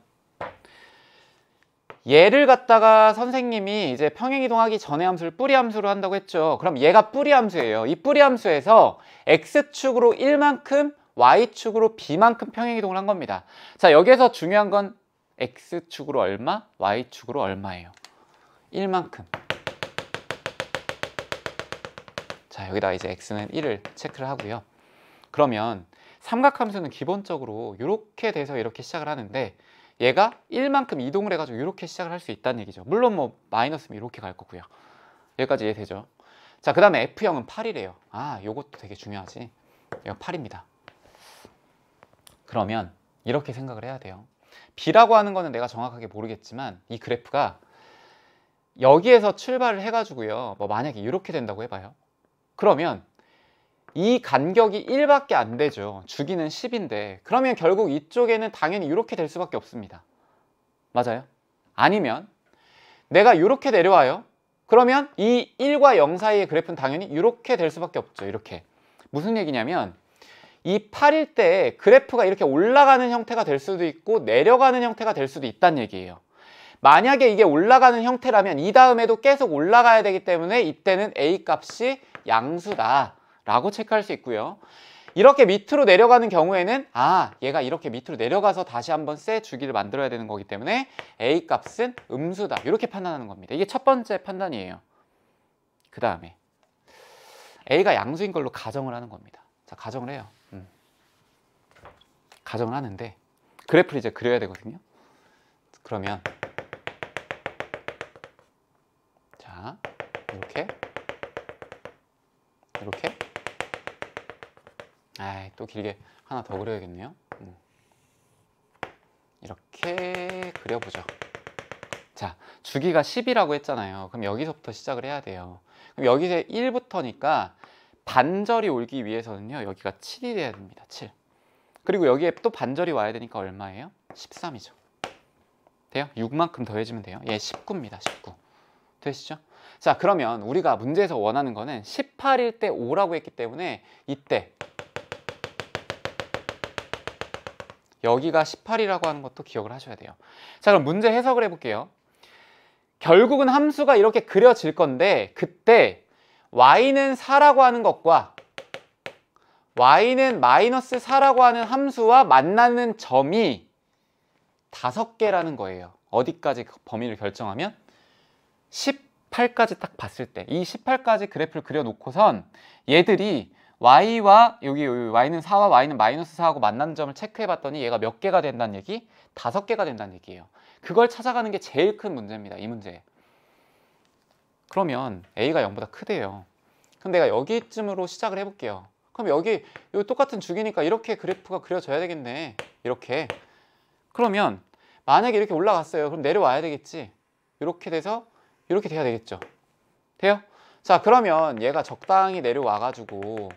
얘를 갖다가 선생님이 이제 평행이동하기 전에 함수를 뿌리 함수로 한다고 했죠. 그럼 얘가 뿌리 함수예요. 이 뿌리 함수에서 x축으로 1만큼 y축으로 b만큼 평행이동을 한 겁니다. 자 여기에서 중요한 건 x축으로 얼마, y축으로 얼마예요. 1만큼. 자 여기다 이제 x는 1을 체크를 하고요. 그러면 삼각함수는 기본적으로 이렇게 돼서 이렇게 시작을 하는데 얘가 1만큼 이동을 해가지고 이렇게 시작을 할 수 있다는 얘기죠. 물론 뭐 마이너스면 이렇게 갈 거고요. 여기까지 이해되죠? 자, 그 다음에 F형은 8이래요. 아, 요것도 되게 중요하지. 이거 8입니다. 그러면 이렇게 생각을 해야 돼요. B라고 하는 거는 내가 정확하게 모르겠지만 이 그래프가 여기에서 출발을 해가지고요. 뭐 만약에 이렇게 된다고 해봐요. 그러면 이 간격이 1밖에 안 되죠 주기는 10인데 그러면 결국 이쪽에는 당연히 이렇게 될 수밖에 없습니다 맞아요? 아니면 내가 이렇게 내려와요 그러면 이 1과 0 사이의 그래프는 당연히 이렇게 될 수밖에 없죠 이렇게 무슨 얘기냐면 이 8일 때 그래프가 이렇게 올라가는 형태가 될 수도 있고 내려가는 형태가 될 수도 있다는 얘기예요 만약에 이게 올라가는 형태라면 이 다음에도 계속 올라가야 되기 때문에 이때는 A값이 양수다 라고 체크할 수 있고요. 이렇게 밑으로 내려가는 경우에는 아 얘가 이렇게 밑으로 내려가서 다시 한번 세 주기를 만들어야 되는 거기 때문에 A 값은 음수다 이렇게 판단하는 겁니다. 이게 첫 번째 판단이에요. 그 다음에 A가 양수인 걸로 가정을 하는 겁니다. 자 가정을 해요. 음. 가정을 하는데 그래프를 이제 그려야 되거든요. 그러면 자 이렇게 이렇게 아이, 또 길게 하나 더 그려야겠네요. 음. 이렇게 그려보죠. 자, 주기가 10이라고 했잖아요. 그럼 여기서부터 시작을 해야 돼요. 그럼 여기서 1부터니까 반절이 올기 위해서는요. 여기가 7이 돼야 됩니다. 7. 그리고 여기에 또 반절이 와야 되니까 얼마예요? 13이죠. 돼요? 6만큼 더해지면 돼요. 예, 19입니다. 19. 되시죠? 자, 그러면 우리가 문제에서 원하는 거는 18일 때 5라고 했기 때문에 이때 여기가 18이라고 하는 것도 기억을 하셔야 돼요. 자 그럼 문제 해석을 해볼게요. 결국은 함수가 이렇게 그려질 건데 그때 y는 4라고 하는 것과 y는 마이너스 4라고 하는 함수와 만나는 점이 다섯 개라는 거예요. 어디까지 그 범위를 결정하면 18까지 딱 봤을 때 이 18까지 그래프를 그려놓고선 얘들이 y와 여기, y는 4와 y는 마이너스 4하고 만난 점을 체크해봤더니 얘가 몇 개가 된다는 얘기? 다섯 개가 된다는 얘기예요. 그걸 찾아가는 게 제일 큰 문제입니다. 이 문제. 그러면 a가 0보다 크대요. 그럼 내가 여기쯤으로 시작을 해볼게요. 그럼 여기 요 똑같은 주기니까 이렇게 그래프가 그려져야 되겠네. 이렇게. 그러면 만약에 이렇게 올라갔어요. 그럼 내려와야 되겠지. 이렇게 돼서 이렇게 돼야 되겠죠. 돼요? 자 그러면 얘가 적당히 내려와가지고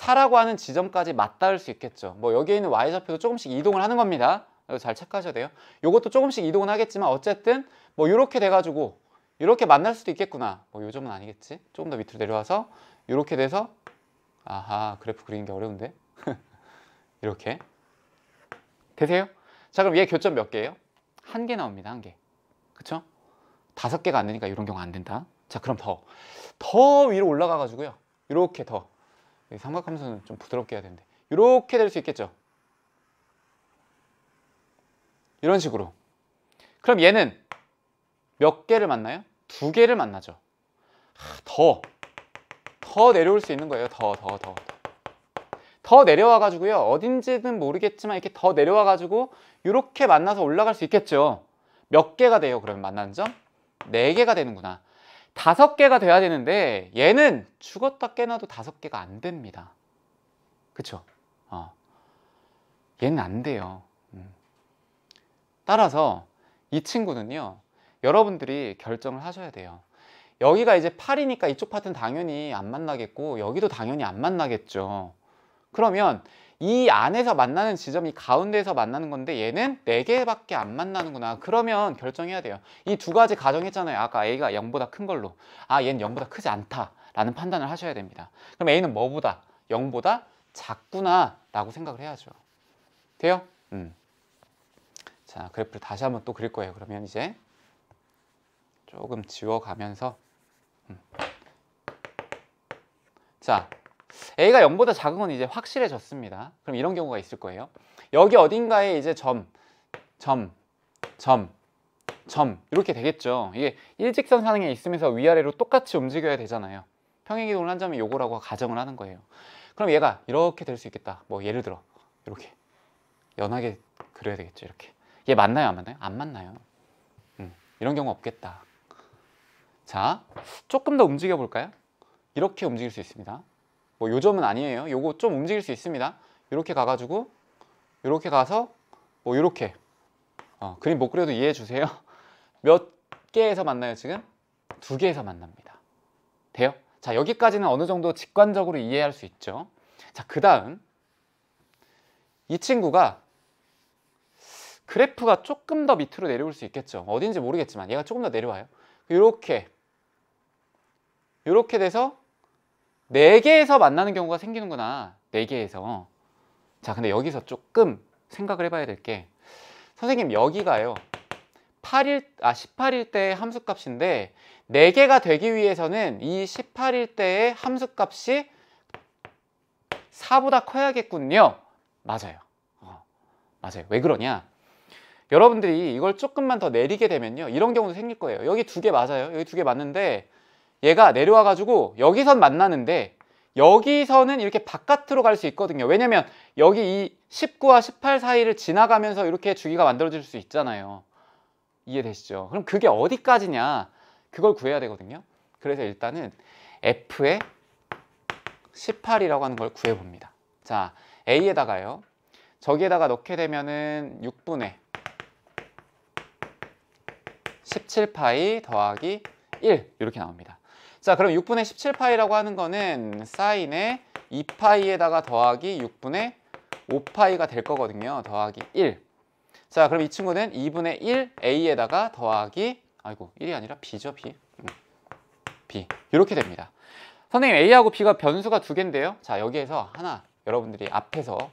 사라고 하는 지점까지 맞닿을 수 있겠죠 뭐 여기에 있는 Y좌표도 조금씩 이동을 하는 겁니다 잘 체크하셔야 돼요 이것도 조금씩 이동은 하겠지만 어쨌든 뭐 이렇게 돼가지고 이렇게 만날 수도 있겠구나 뭐 요점은 아니겠지 조금 더 밑으로 내려와서 이렇게 돼서 아하 그래프 그리는 게 어려운데 이렇게 되세요? 자 그럼 얘 교점 몇 개예요? 한 개 나옵니다 한개 그쵸? 다섯 개가 안 되니까 이런 경우 안 된다 자 그럼 더 더 위로 올라가 가지고요 이렇게 더 삼각함수는 좀 부드럽게 해야 되는데 이렇게 될 수 있겠죠 이런 식으로 그럼 얘는 몇 개를 만나요? 두 개를 만나죠 더더 더 내려올 수 있는 거예요 더 더, 더, 더. 더 내려와 가지고요 어딘지는 모르겠지만 이렇게 더 내려와 가지고 이렇게 만나서 올라갈 수 있겠죠 몇 개가 돼요 그러면 만나는 점? 네개가 되는구나 다섯 개가 돼야 되는데 얘는 죽었다 깨나도 다섯 개가 안 됩니다. 그쵸? 어. 얘는 안 돼요. 음. 따라서 이 친구는요. 여러분들이 결정을 하셔야 돼요. 여기가 이제 8이니까 이쪽 파트는 당연히 안 만나겠고 여기도 당연히 안 만나겠죠. 그러면 이 안에서 만나는 지점이 가운데에서 만나는 건데 얘는 네개밖에안 만나는구나 그러면 결정해야 돼요 이 두 가지 가정했잖아요 아까 A가 0보다 큰 걸로 아 얘는 0보다 크지 않다 라는 판단을 하셔야 됩니다 그럼 A는 뭐보다? 0보다 작구나 라고 생각을 해야죠 돼요? 음. 자 그래프를 다시 한번 또 그릴 거예요 그러면 이제 조금 지워가면서 음. 자 a가 0보다 작은 건 이제 확실해졌습니다. 그럼 이런 경우가 있을 거예요. 여기 어딘가에 이제 점, 점, 점, 점 이렇게 되겠죠. 이게 일직선 상에 있으면서 위아래로 똑같이 움직여야 되잖아요. 평행이동을 한 점이 요거라고 가정을 하는 거예요. 그럼 얘가 이렇게 될 수 있겠다. 뭐 예를 들어 이렇게 연하게 그려야 되겠죠. 이렇게 얘 맞나요? 안 맞나요? 안 맞나요? 음, 이런 경우 없겠다. 자, 조금 더 움직여 볼까요? 이렇게 움직일 수 있습니다. 뭐 요점은 아니에요 요거 좀 움직일 수 있습니다 이렇게 가가지고 이렇게 가서 뭐 이렇게 어, 그림 못 그려도 이해해 주세요 몇 개에서 만나요 지금? 두 개에서 만납니다 돼요? 자 여기까지는 어느 정도 직관적으로 이해할 수 있죠 자그 다음 이 친구가 그래프가 조금 더 밑으로 내려올 수 있겠죠 어딘지 모르겠지만 얘가 조금 더 내려와요 이렇게 이렇게 돼서 4개에서 만나는 경우가 생기는구나 4개에서 자 근데 여기서 조금 생각을 해봐야 될 게 선생님 여기가요 8일, 아 18일 때의 함수값인데 4개가 되기 위해서는 이 18일 때의 함수값이 4보다 커야겠군요 맞아요 어, 맞아요 왜 그러냐 여러분들이 이걸 조금만 더 내리게 되면요 이런 경우도 생길 거예요 여기 두 개 맞아요 여기 두 개 맞는데 얘가 내려와 가지고 여기선 만나는데 여기서는 이렇게 바깥으로 갈 수 있거든요 왜냐면 여기 이 19와 18 사이를 지나가면서 이렇게 주기가 만들어질 수 있잖아요 이해되시죠? 그럼 그게 어디까지냐 그걸 구해야 되거든요 그래서 일단은 F의 18이라고 하는 걸 구해봅니다 자 A에다가요 저기에다가 넣게 되면은 6분의 17파이 더하기 1 이렇게 나옵니다 자 그럼 6분의 17파이라고 하는 거는 사인의 2파이에다가 더하기 6분의 5파이가 될 거거든요. 더하기 1. 자 그럼 이 친구는 2분의 1 A에다가 더하기 아이고 1이 아니라 B죠 B. 음. B 이렇게 됩니다. 선생님 A하고 B가 변수가 두 개인데요. 자 여기에서 하나 여러분들이 앞에서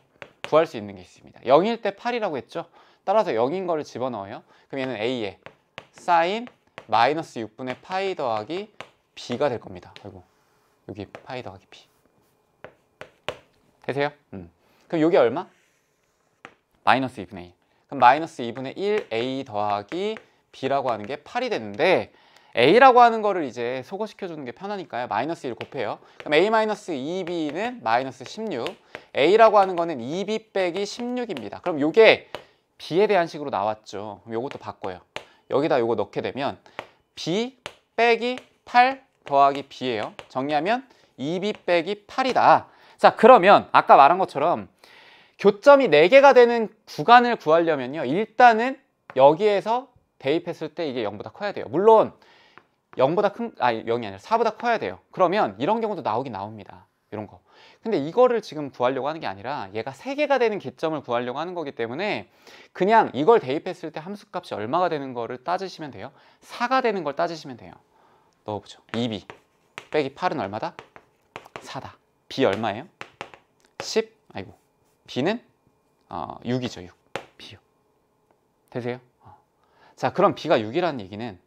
구할 수 있는 게 있습니다. 0일 때 8이라고 했죠. 따라서 0인 거를 집어넣어요. 그럼 얘는 A에 사인 마이너스 6분의 파이 더하기 b가 될 겁니다. 아이고 여기 파이 더하기 b 되세요? 음. 그럼 여기 얼마? 마이너스 2분의 1 그럼 마이너스 2분의 1 a 더하기 b라고 하는 게 8이 되는데 a라고 하는 거를 이제 소거시켜주는 게 편하니까요. 마이너스 1 곱해요. 그럼 a 마이너스 2b는 마이너스 16 a라고 하는 거는 2b 빼기 16입니다. 그럼 요게 b에 대한 식으로 나왔죠. 그럼 요것도 바꿔요. 여기다 요거 넣게 되면 b 빼기 8 더하기 B예요. 정리하면 2B 빼기 8이다. 자 그러면 아까 말한 것처럼 교점이 4개가 되는 구간을 구하려면요. 일단은 여기에서 대입했을 때 이게 0보다 커야 돼요. 물론 0보다 큰, 아니 0이 아니라 4보다 커야 돼요. 그러면 이런 경우도 나오긴 나옵니다. 이런 거. 근데 이거를 지금 구하려고 하는 게 아니라 얘가 3개가 되는 기점을 구하려고 하는 거기 때문에 그냥 이걸 대입했을 때 함수값이 얼마가 되는 거를 따지시면 돼요. 4가 되는 걸 따지시면 돼요. 넣어보죠. 2비 빼기 8은 얼마다? 4다. b 얼마예요? 10. 아이고. b는 어, 6이죠. 6. b요. 되세요? 어. 자, 그럼 b가 6이라는 얘기는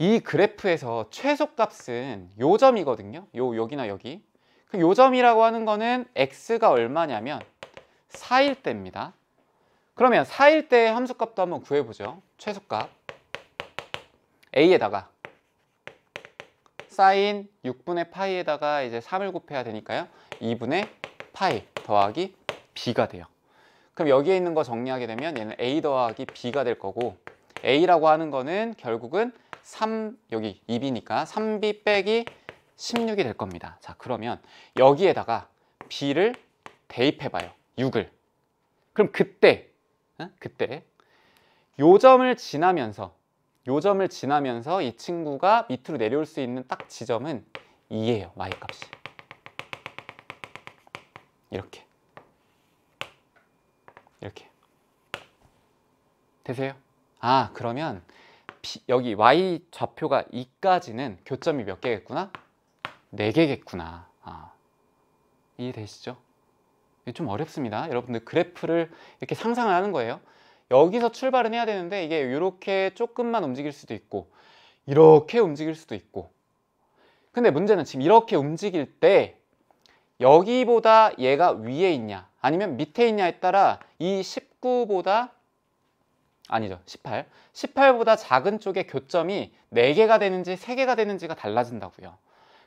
이 그래프에서 최소값은 요점이거든요. 요 여기나 여기. 그 요점이라고 하는 거는 x가 얼마냐면 4일 때입니다. 그러면 4일 때의 함수값도 한번 구해보죠. 최소값. a에다가 사인 6분의 파이에다가 이제 3을 곱해야 되니까요. 2분의 파이 더하기 b가 돼요. 그럼 여기에 있는 거 정리하게 되면 얘는 a 더하기 b가 될 거고 a라고 하는 거는 결국은 3 여기 2b니까 3b 빼기 16이 될 겁니다. 자 그러면 여기에다가 b를 대입해봐요. 6을. 그럼 그때 응? 그때 요점을 지나면서 요점을 지나면서 이 친구가 밑으로 내려올 수 있는 딱 지점은 2예요. y 값이. 이렇게. 이렇게. 되세요? 아, 그러면 여기 y 좌표가 2까지는 교점이 몇 개겠구나? 4개겠구나. 아, 이해되시죠? 좀 어렵습니다. 여러분들 그래프를 이렇게 상상을 하는 거예요. 여기서 출발은 해야 되는데 이게 이렇게 조금만 움직일 수도 있고 이렇게 움직일 수도 있고 근데 문제는 지금 이렇게 움직일 때 여기보다 얘가 위에 있냐 아니면 밑에 있냐에 따라 이 19보다 아니죠 18 18보다 작은 쪽의 교점이 4개가 되는지 3개가 되는지가 달라진다고요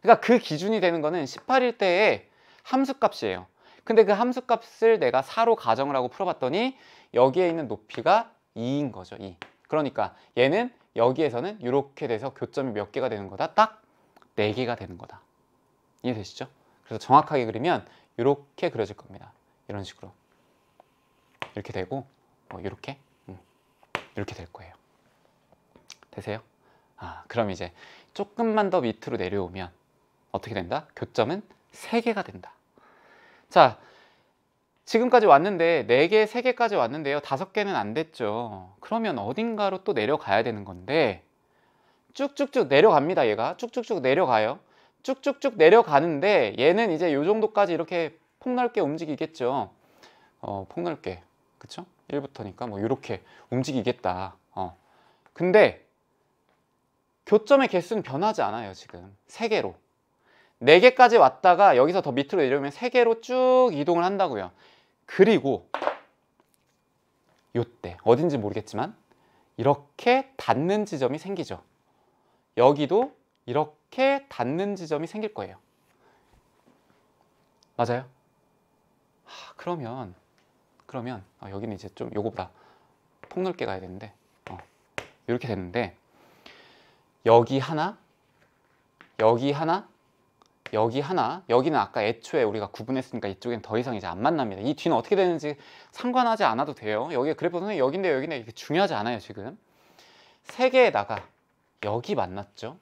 그러니까 그 기준이 되는 거는 18일 때의 함수값이에요 근데 그 함수값을 내가 4로 가정을 하고 풀어봤더니 여기에 있는 높이가 2인 거죠. 2. 그러니까 얘는 여기에서는 이렇게 돼서 교점이 몇 개가 되는 거다? 딱 4개가 되는 거다. 이해되시죠? 그래서 정확하게 그리면 이렇게 그려질 겁니다. 이런 식으로. 이렇게 되고 뭐 이렇게 음. 이렇게 될 거예요. 되세요? 아, 그럼 이제 조금만 더 밑으로 내려오면 어떻게 된다? 교점은 3개가 된다. 자, 지금까지 왔는데 4개, 3개까지 왔는데요. 5개는 안 됐죠. 그러면 어딘가로 또 내려가야 되는 건데 쭉쭉쭉 내려갑니다. 얘가 쭉쭉쭉 내려가요. 쭉쭉쭉 내려가는데 얘는 이제 요 정도까지 이렇게 폭넓게 움직이겠죠. 어, 폭넓게. 그쵸? 1부터니까 뭐 이렇게 움직이겠다. 어. 근데 교점의 개수는 변하지 않아요. 지금 3개로. 4개까지 왔다가 여기서 더 밑으로 내려오면 3개로 쭉 이동을 한다고요. 그리고 요때 어딘지 모르겠지만 이렇게 닿는 지점이 생기죠. 여기도 이렇게 닿는 지점이 생길 거예요. 맞아요? 하, 그러면 그러면 어, 여기는 이제 좀 요거보다 폭넓게 가야 되는데 어, 이렇게 되는데 여기 하나 여기 하나 여기 하나 여기는 아까 애초에 우리가 구분했으니까 이쪽엔 더 이상 이제 안 만납니다 이 뒤는 어떻게 되는지 상관하지 않아도 돼요 여기가 그래프 선생님 여긴데 여기네 이게 중요하지 않아요 지금 세 개에다가 여기 만났죠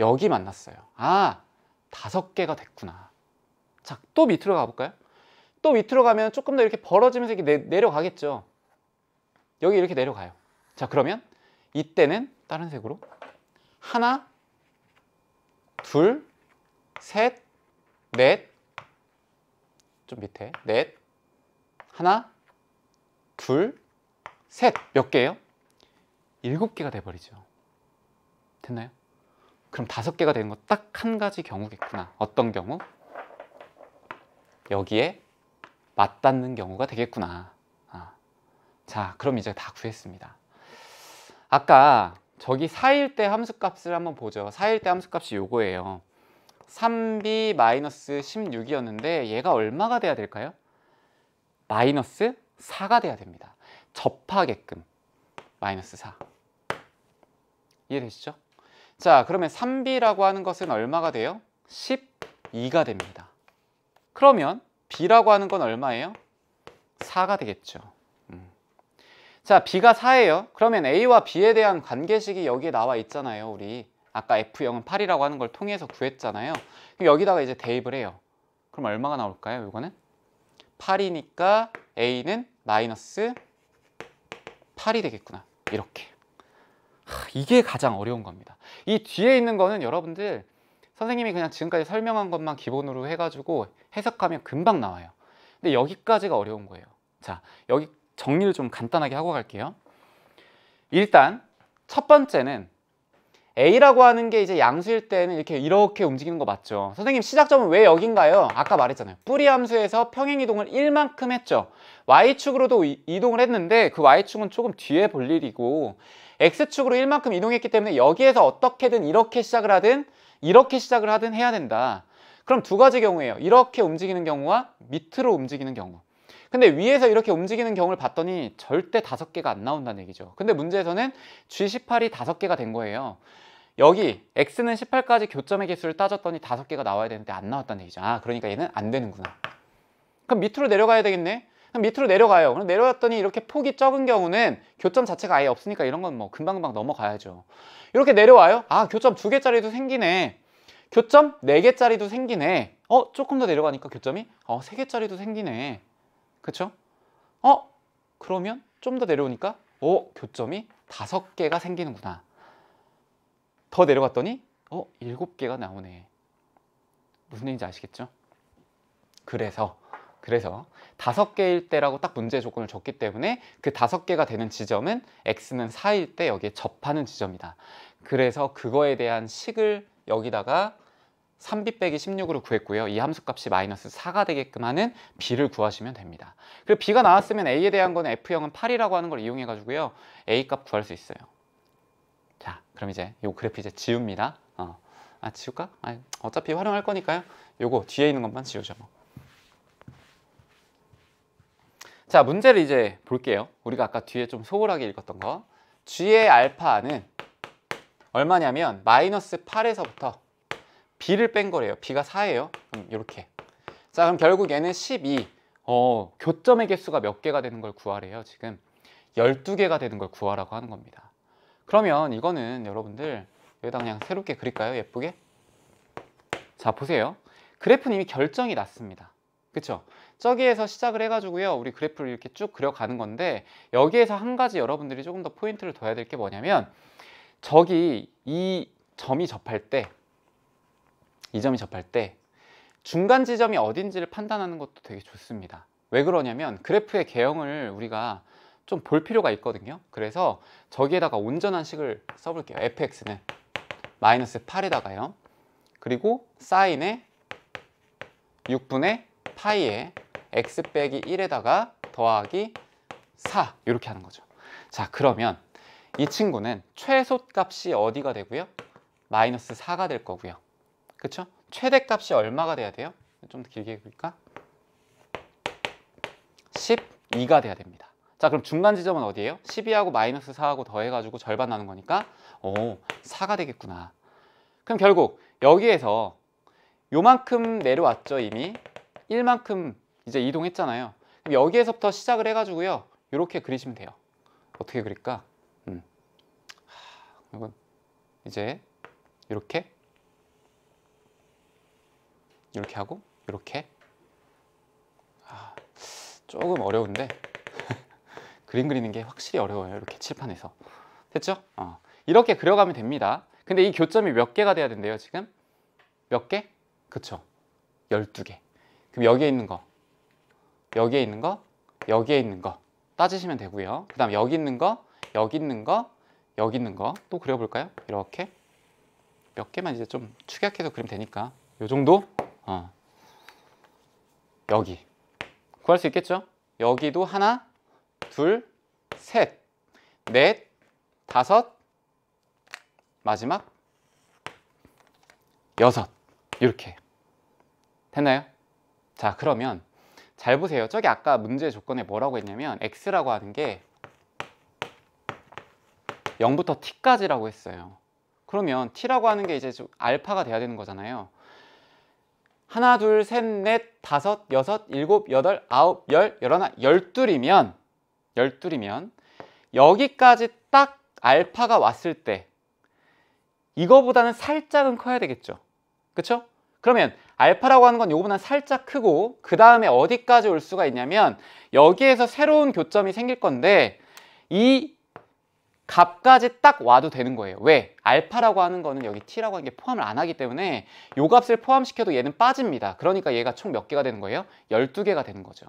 여기 만났어요 아 다섯 개가 됐구나 자 또 밑으로 가볼까요 또 밑으로 가면 조금 더 이렇게 벌어지면서 이렇게 내, 내려가겠죠 여기 이렇게 내려가요 자 그러면 이때는 다른 색으로 하나 둘 셋, 넷, 좀 밑에, 넷, 하나, 둘, 셋. 몇 개예요? 일곱 개가 돼버리죠. 됐나요? 그럼 다섯 개가 되는 건 딱 한 가지 경우겠구나. 어떤 경우? 여기에 맞닿는 경우가 되겠구나. 아. 자, 그럼 이제 다 구했습니다. 아까 저기 4일 때 함수값을 한번 보죠. 4일 때 함수값이 요거예요. 3b 16이었는데 얘가 얼마가 돼야 될까요? 마이너스 4가 돼야 됩니다. 접하게끔 마이너스 4 이해되시죠? 자 그러면 3b라고 하는 것은 얼마가 돼요? 12가 됩니다. 그러면 b라고 하는 건 얼마예요? 4가 되겠죠. 음. 자 b가 4예요. 그러면 a와 b에 대한 관계식이 여기에 나와 있잖아요. 우리 아까 F0은 8이라고 하는 걸 통해서 구했잖아요. 여기다가 이제 대입을 해요. 그럼 얼마가 나올까요? 이거는 8이니까 A는 마이너스 8이 되겠구나. 이렇게. 하, 이게 가장 어려운 겁니다. 이 뒤에 있는 거는 여러분들 선생님이 그냥 지금까지 설명한 것만 기본으로 해가지고 해석하면 금방 나와요. 근데 여기까지가 어려운 거예요. 자, 여기 정리를 좀 간단하게 하고 갈게요. 일단 첫 번째는 A라고 하는 게 이제 양수일 때는 이렇게 이렇게 움직이는 거 맞죠 선생님 시작점은 왜 여긴가요? 아까 말했잖아요 뿌리 함수에서 평행이동을 1만큼 했죠 Y축으로도 이, 이동을 했는데 그 Y축은 조금 뒤에 볼 일이고 X축으로 1만큼 이동했기 때문에 여기에서 어떻게든 이렇게 시작을 하든 이렇게 시작을 하든 해야 된다 그럼 두 가지 경우예요 이렇게 움직이는 경우와 밑으로 움직이는 경우 근데 위에서 이렇게 움직이는 경우를 봤더니 절대 다섯 개가 안 나온다는 얘기죠 근데 문제에서는 G18이 다섯 개가 된 거예요 여기 x는 18까지 교점의 개수를 따졌더니 다섯 개가 나와야 되는데 안 나왔다는 얘기죠. 아, 그러니까 얘는 안 되는구나. 그럼 밑으로 내려가야 되겠네. 그럼 밑으로 내려가요. 그럼 내려갔더니 이렇게 폭이 적은 경우는 교점 자체가 아예 없으니까 이런 건 뭐 금방금방 넘어가야죠. 이렇게 내려와요. 아, 교점 두 개짜리도 생기네. 교점 네 개짜리도 생기네. 어, 조금 더 내려가니까 교점이 어, 세 개짜리도 생기네. 그쵸? 어, 그러면 좀 더 내려오니까 오, 어, 교점이 다섯 개가 생기는구나. 더 내려갔더니 어? 일곱 개가 나오네. 무슨 얘기인지 아시겠죠? 그래서 그래서 다섯 개일 때라고 딱 문제 조건을 줬기 때문에 그 다섯 개가 되는 지점은 x는 4일 때 여기에 접하는 지점이다. 그래서 그거에 대한 식을 여기다가 3b 빼기 16으로 구했고요. 이 함수값이 마이너스 4가 되게끔 하는 b를 구하시면 됩니다. 그리고 b가 나왔으면 a에 대한 거는 f0은 8이라고 하는 걸 이용해 가지고요. a 값 구할 수 있어요. 자 그럼 이제 요 그래프 이제 지웁니다 어. 아 지울까? 아 어차피 활용할 거니까요 요거 뒤에 있는 것만 지우죠 뭐. 자 문제를 이제 볼게요 우리가 아까 뒤에 좀 소홀하게 읽었던 거 G의 알파는 얼마냐면 마이너스 8에서부터 B를 뺀 거래요 B가 4예요 그럼 요렇게자 그럼 결국 얘는 12 어, 교점의 개수가 몇 개가 되는 걸 구하래요 지금 12개가 되는 걸 구하라고 하는 겁니다 그러면 이거는 여러분들 여기다 그냥 새롭게 그릴까요? 예쁘게? 자 보세요 그래프는 이미 결정이 났습니다 그쵸? 저기에서 시작을 해가지고요 우리 그래프를 이렇게 쭉 그려가는 건데 여기에서 한 가지 여러분들이 조금 더 포인트를 둬야 될 게 뭐냐면 저기 이 점이 접할 때 이 점이 접할 때 중간 지점이 어딘지를 판단하는 것도 되게 좋습니다 왜 그러냐면 그래프의 개형을 우리가 좀볼 필요가 있거든요 그래서 저기에다가 온전한 식을 써볼게요 fx는 마이너스 8에다가요 그리고 사인에 6분의 파이에 x 빼기 1에다가 더하기 4 이렇게 하는 거죠 자 그러면 이 친구는 최소값이 어디가 되고요? 마이너스 4가 될 거고요 그렇죠 최대값이 얼마가 돼야 돼요? 좀 더 길게 해볼까 12가 돼야 됩니다 자 그럼 중간 지점은 어디예요? 12하고 마이너스 4하고 더해가지고 절반 나는 거니까 오 4가 되겠구나 그럼 결국 여기에서 요만큼 내려왔죠 이미 1만큼 이제 이동했잖아요 그럼 여기에서부터 시작을 해가지고요 이렇게 그리시면 돼요 어떻게 그릴까? 음. 이건 이제 이렇게 이렇게 하고 이렇게 아, 조금 어려운데 그림 그리는 게 확실히 어려워요 이렇게 칠판에서 됐죠? 어. 이렇게 그려가면 됩니다 근데 이 교점이 몇 개가 돼야 된대요 지금? 몇 개? 그쵸 12개 그럼 여기에 있는 거 여기에 있는 거 여기에 있는 거 따지시면 되고요 그 다음 여기 있는 거 여기 있는 거 여기 있는 거 또 그려볼까요? 이렇게 몇 개만 이제 좀 축약해서 그리면 되니까 요 정도? 어. 여기 구할 수 있겠죠? 여기도 하나 둘, 셋, 넷, 다섯, 마지막 여섯 이렇게 됐나요? 자 그러면 잘 보세요 저기 아까 문제 조건에 뭐라고 했냐면 x라고 하는 게 0부터 t까지라고 했어요 그러면 t라고 하는 게 이제 좀 알파가 돼야 되는 거잖아요 하나 둘 셋 넷 다섯 여섯 일곱 여덟 아홉 열 열하나 열둘이면 열둘이면 여기까지 딱 알파가 왔을 때 이거보다는 살짝은 커야 되겠죠. 그렇죠 그러면 알파라고 하는 건이거보다는 살짝 크고 그 다음에 어디까지 올 수가 있냐면 여기에서 새로운 교점이 생길 건데 이 값까지 딱 와도 되는 거예요. 왜? 알파라고 하는 거는 여기 t라고 하는 게 포함을 안 하기 때문에 이 값을 포함시켜도 얘는 빠집니다. 그러니까 얘가 총 몇 개가 되는 거예요? 12개가 되는 거죠.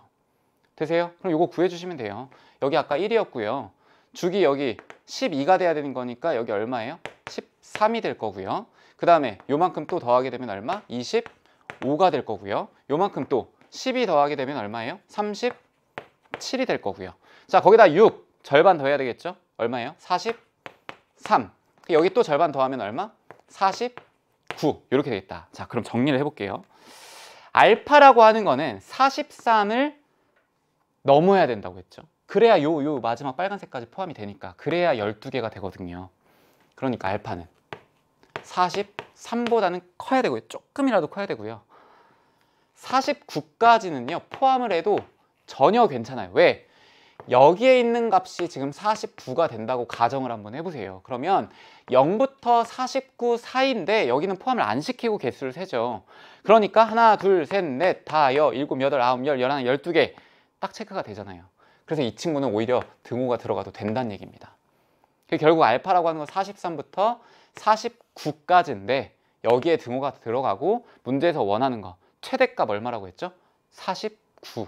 되세요? 그럼 이거 구해주시면 돼요. 여기 아까 1이었고요. 주기 여기 12가 돼야 되는 거니까 여기 얼마예요? 13이 될 거고요. 그 다음에 요만큼 또 더하게 되면 얼마? 25가 될 거고요. 요만큼 또 12 더하게 되면 얼마예요? 37이 될 거고요. 자, 거기다 6 절반 더해야 되겠죠? 얼마예요? 43. 여기 또 절반 더하면 얼마? 49. 이렇게 되겠다. 자, 그럼 정리를 해볼게요. 알파라고 하는 거는 43을 넘어야 된다고 했죠. 그래야 요, 요 마지막 빨간색까지 포함이 되니까 그래야 12개가 되거든요. 그러니까 알파는 43보다는 커야 되고요. 조금이라도 커야 되고요. 49까지는요. 포함을 해도 전혀 괜찮아요. 왜? 여기에 있는 값이 지금 49가 된다고 가정을 한번 해보세요. 그러면 0부터 49 사이인데 여기는 포함을 안 시키고 개수를 세죠. 그러니까 하나, 둘, 셋, 넷, 다, 여, 일곱, 여덟, 아홉, 열, 열하나, 열두 개딱 체크가 되잖아요. 그래서 이 친구는 오히려 등호가 들어가도 된다는 얘기입니다. 결국 알파라고 하는 건 43부터 49까지인데 여기에 등호가 들어가고 문제에서 원하는 거 최대값 얼마라고 했죠? 49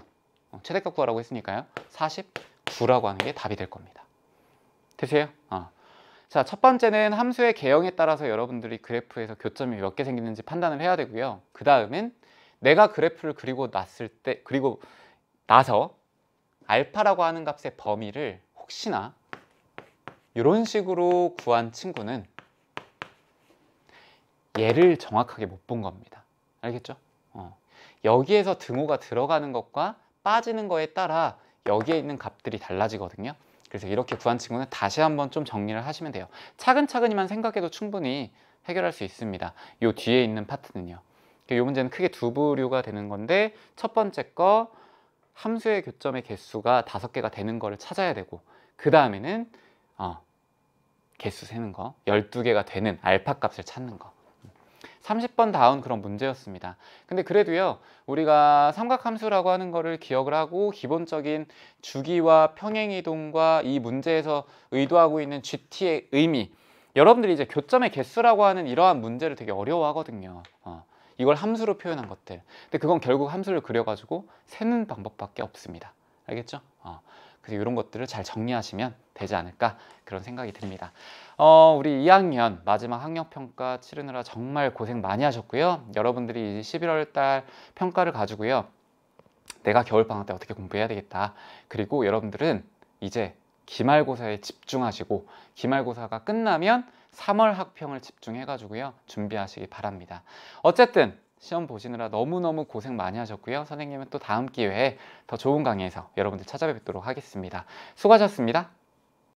어, 최대값 구하라고 했으니까요 49라고 하는 게 답이 될 겁니다 되세요? 어. 자, 첫 번째는 함수의 개형에 따라서 여러분들이 그래프에서 교점이 몇 개 생기는지 판단을 해야 되고요 그 다음엔 내가 그래프를 그리고 났을 때 그리고 나서 알파라고 하는 값의 범위를 혹시나 이런 식으로 구한 친구는 얘를 정확하게 못 본 겁니다. 알겠죠? 어. 여기에서 등호가 들어가는 것과 빠지는 거에 따라 여기에 있는 값들이 달라지거든요. 그래서 이렇게 구한 친구는 다시 한번 좀 정리를 하시면 돼요. 차근차근히만 생각해도 충분히 해결할 수 있습니다. 이 뒤에 있는 파트는요. 이 그러니까 문제는 크게 두 부류가 되는 건데 첫 번째 거 함수의 교점의 개수가 다섯 개가 되는 거를 찾아야 되고 그 다음에는 어, 개수 세는 거 12개가 되는 알파 값을 찾는 거 30번 다운 그런 문제였습니다. 근데 그래도요, 우리가 삼각함수라고 하는 거를 기억을 하고 기본적인 주기와 평행이동과 이 문제에서 의도하고 있는 GT의 의미 여러분들이 이제 교점의 개수라고 하는 이러한 문제를 되게 어려워하거든요. 어. 이걸 함수로 표현한 것들 근데 그건 결국 함수를 그려가지고 세는 방법밖에 없습니다 알겠죠? 어, 그래서 이런 것들을 잘 정리하시면 되지 않을까 그런 생각이 듭니다 어, 우리 2학년 마지막 학력평가 치르느라 정말 고생 많이 하셨고요 여러분들이 이제 11월 달 평가를 가지고요 내가 겨울방학 때 어떻게 공부해야 되겠다 그리고 여러분들은 이제 기말고사에 집중하시고 기말고사가 끝나면 3월 학평을 집중해가지고요. 준비하시기 바랍니다. 어쨌든 시험 보시느라 너무너무 고생 많이 하셨고요. 선생님은 또 다음 기회에 더 좋은 강의에서 여러분들 찾아뵙도록 하겠습니다. 수고하셨습니다.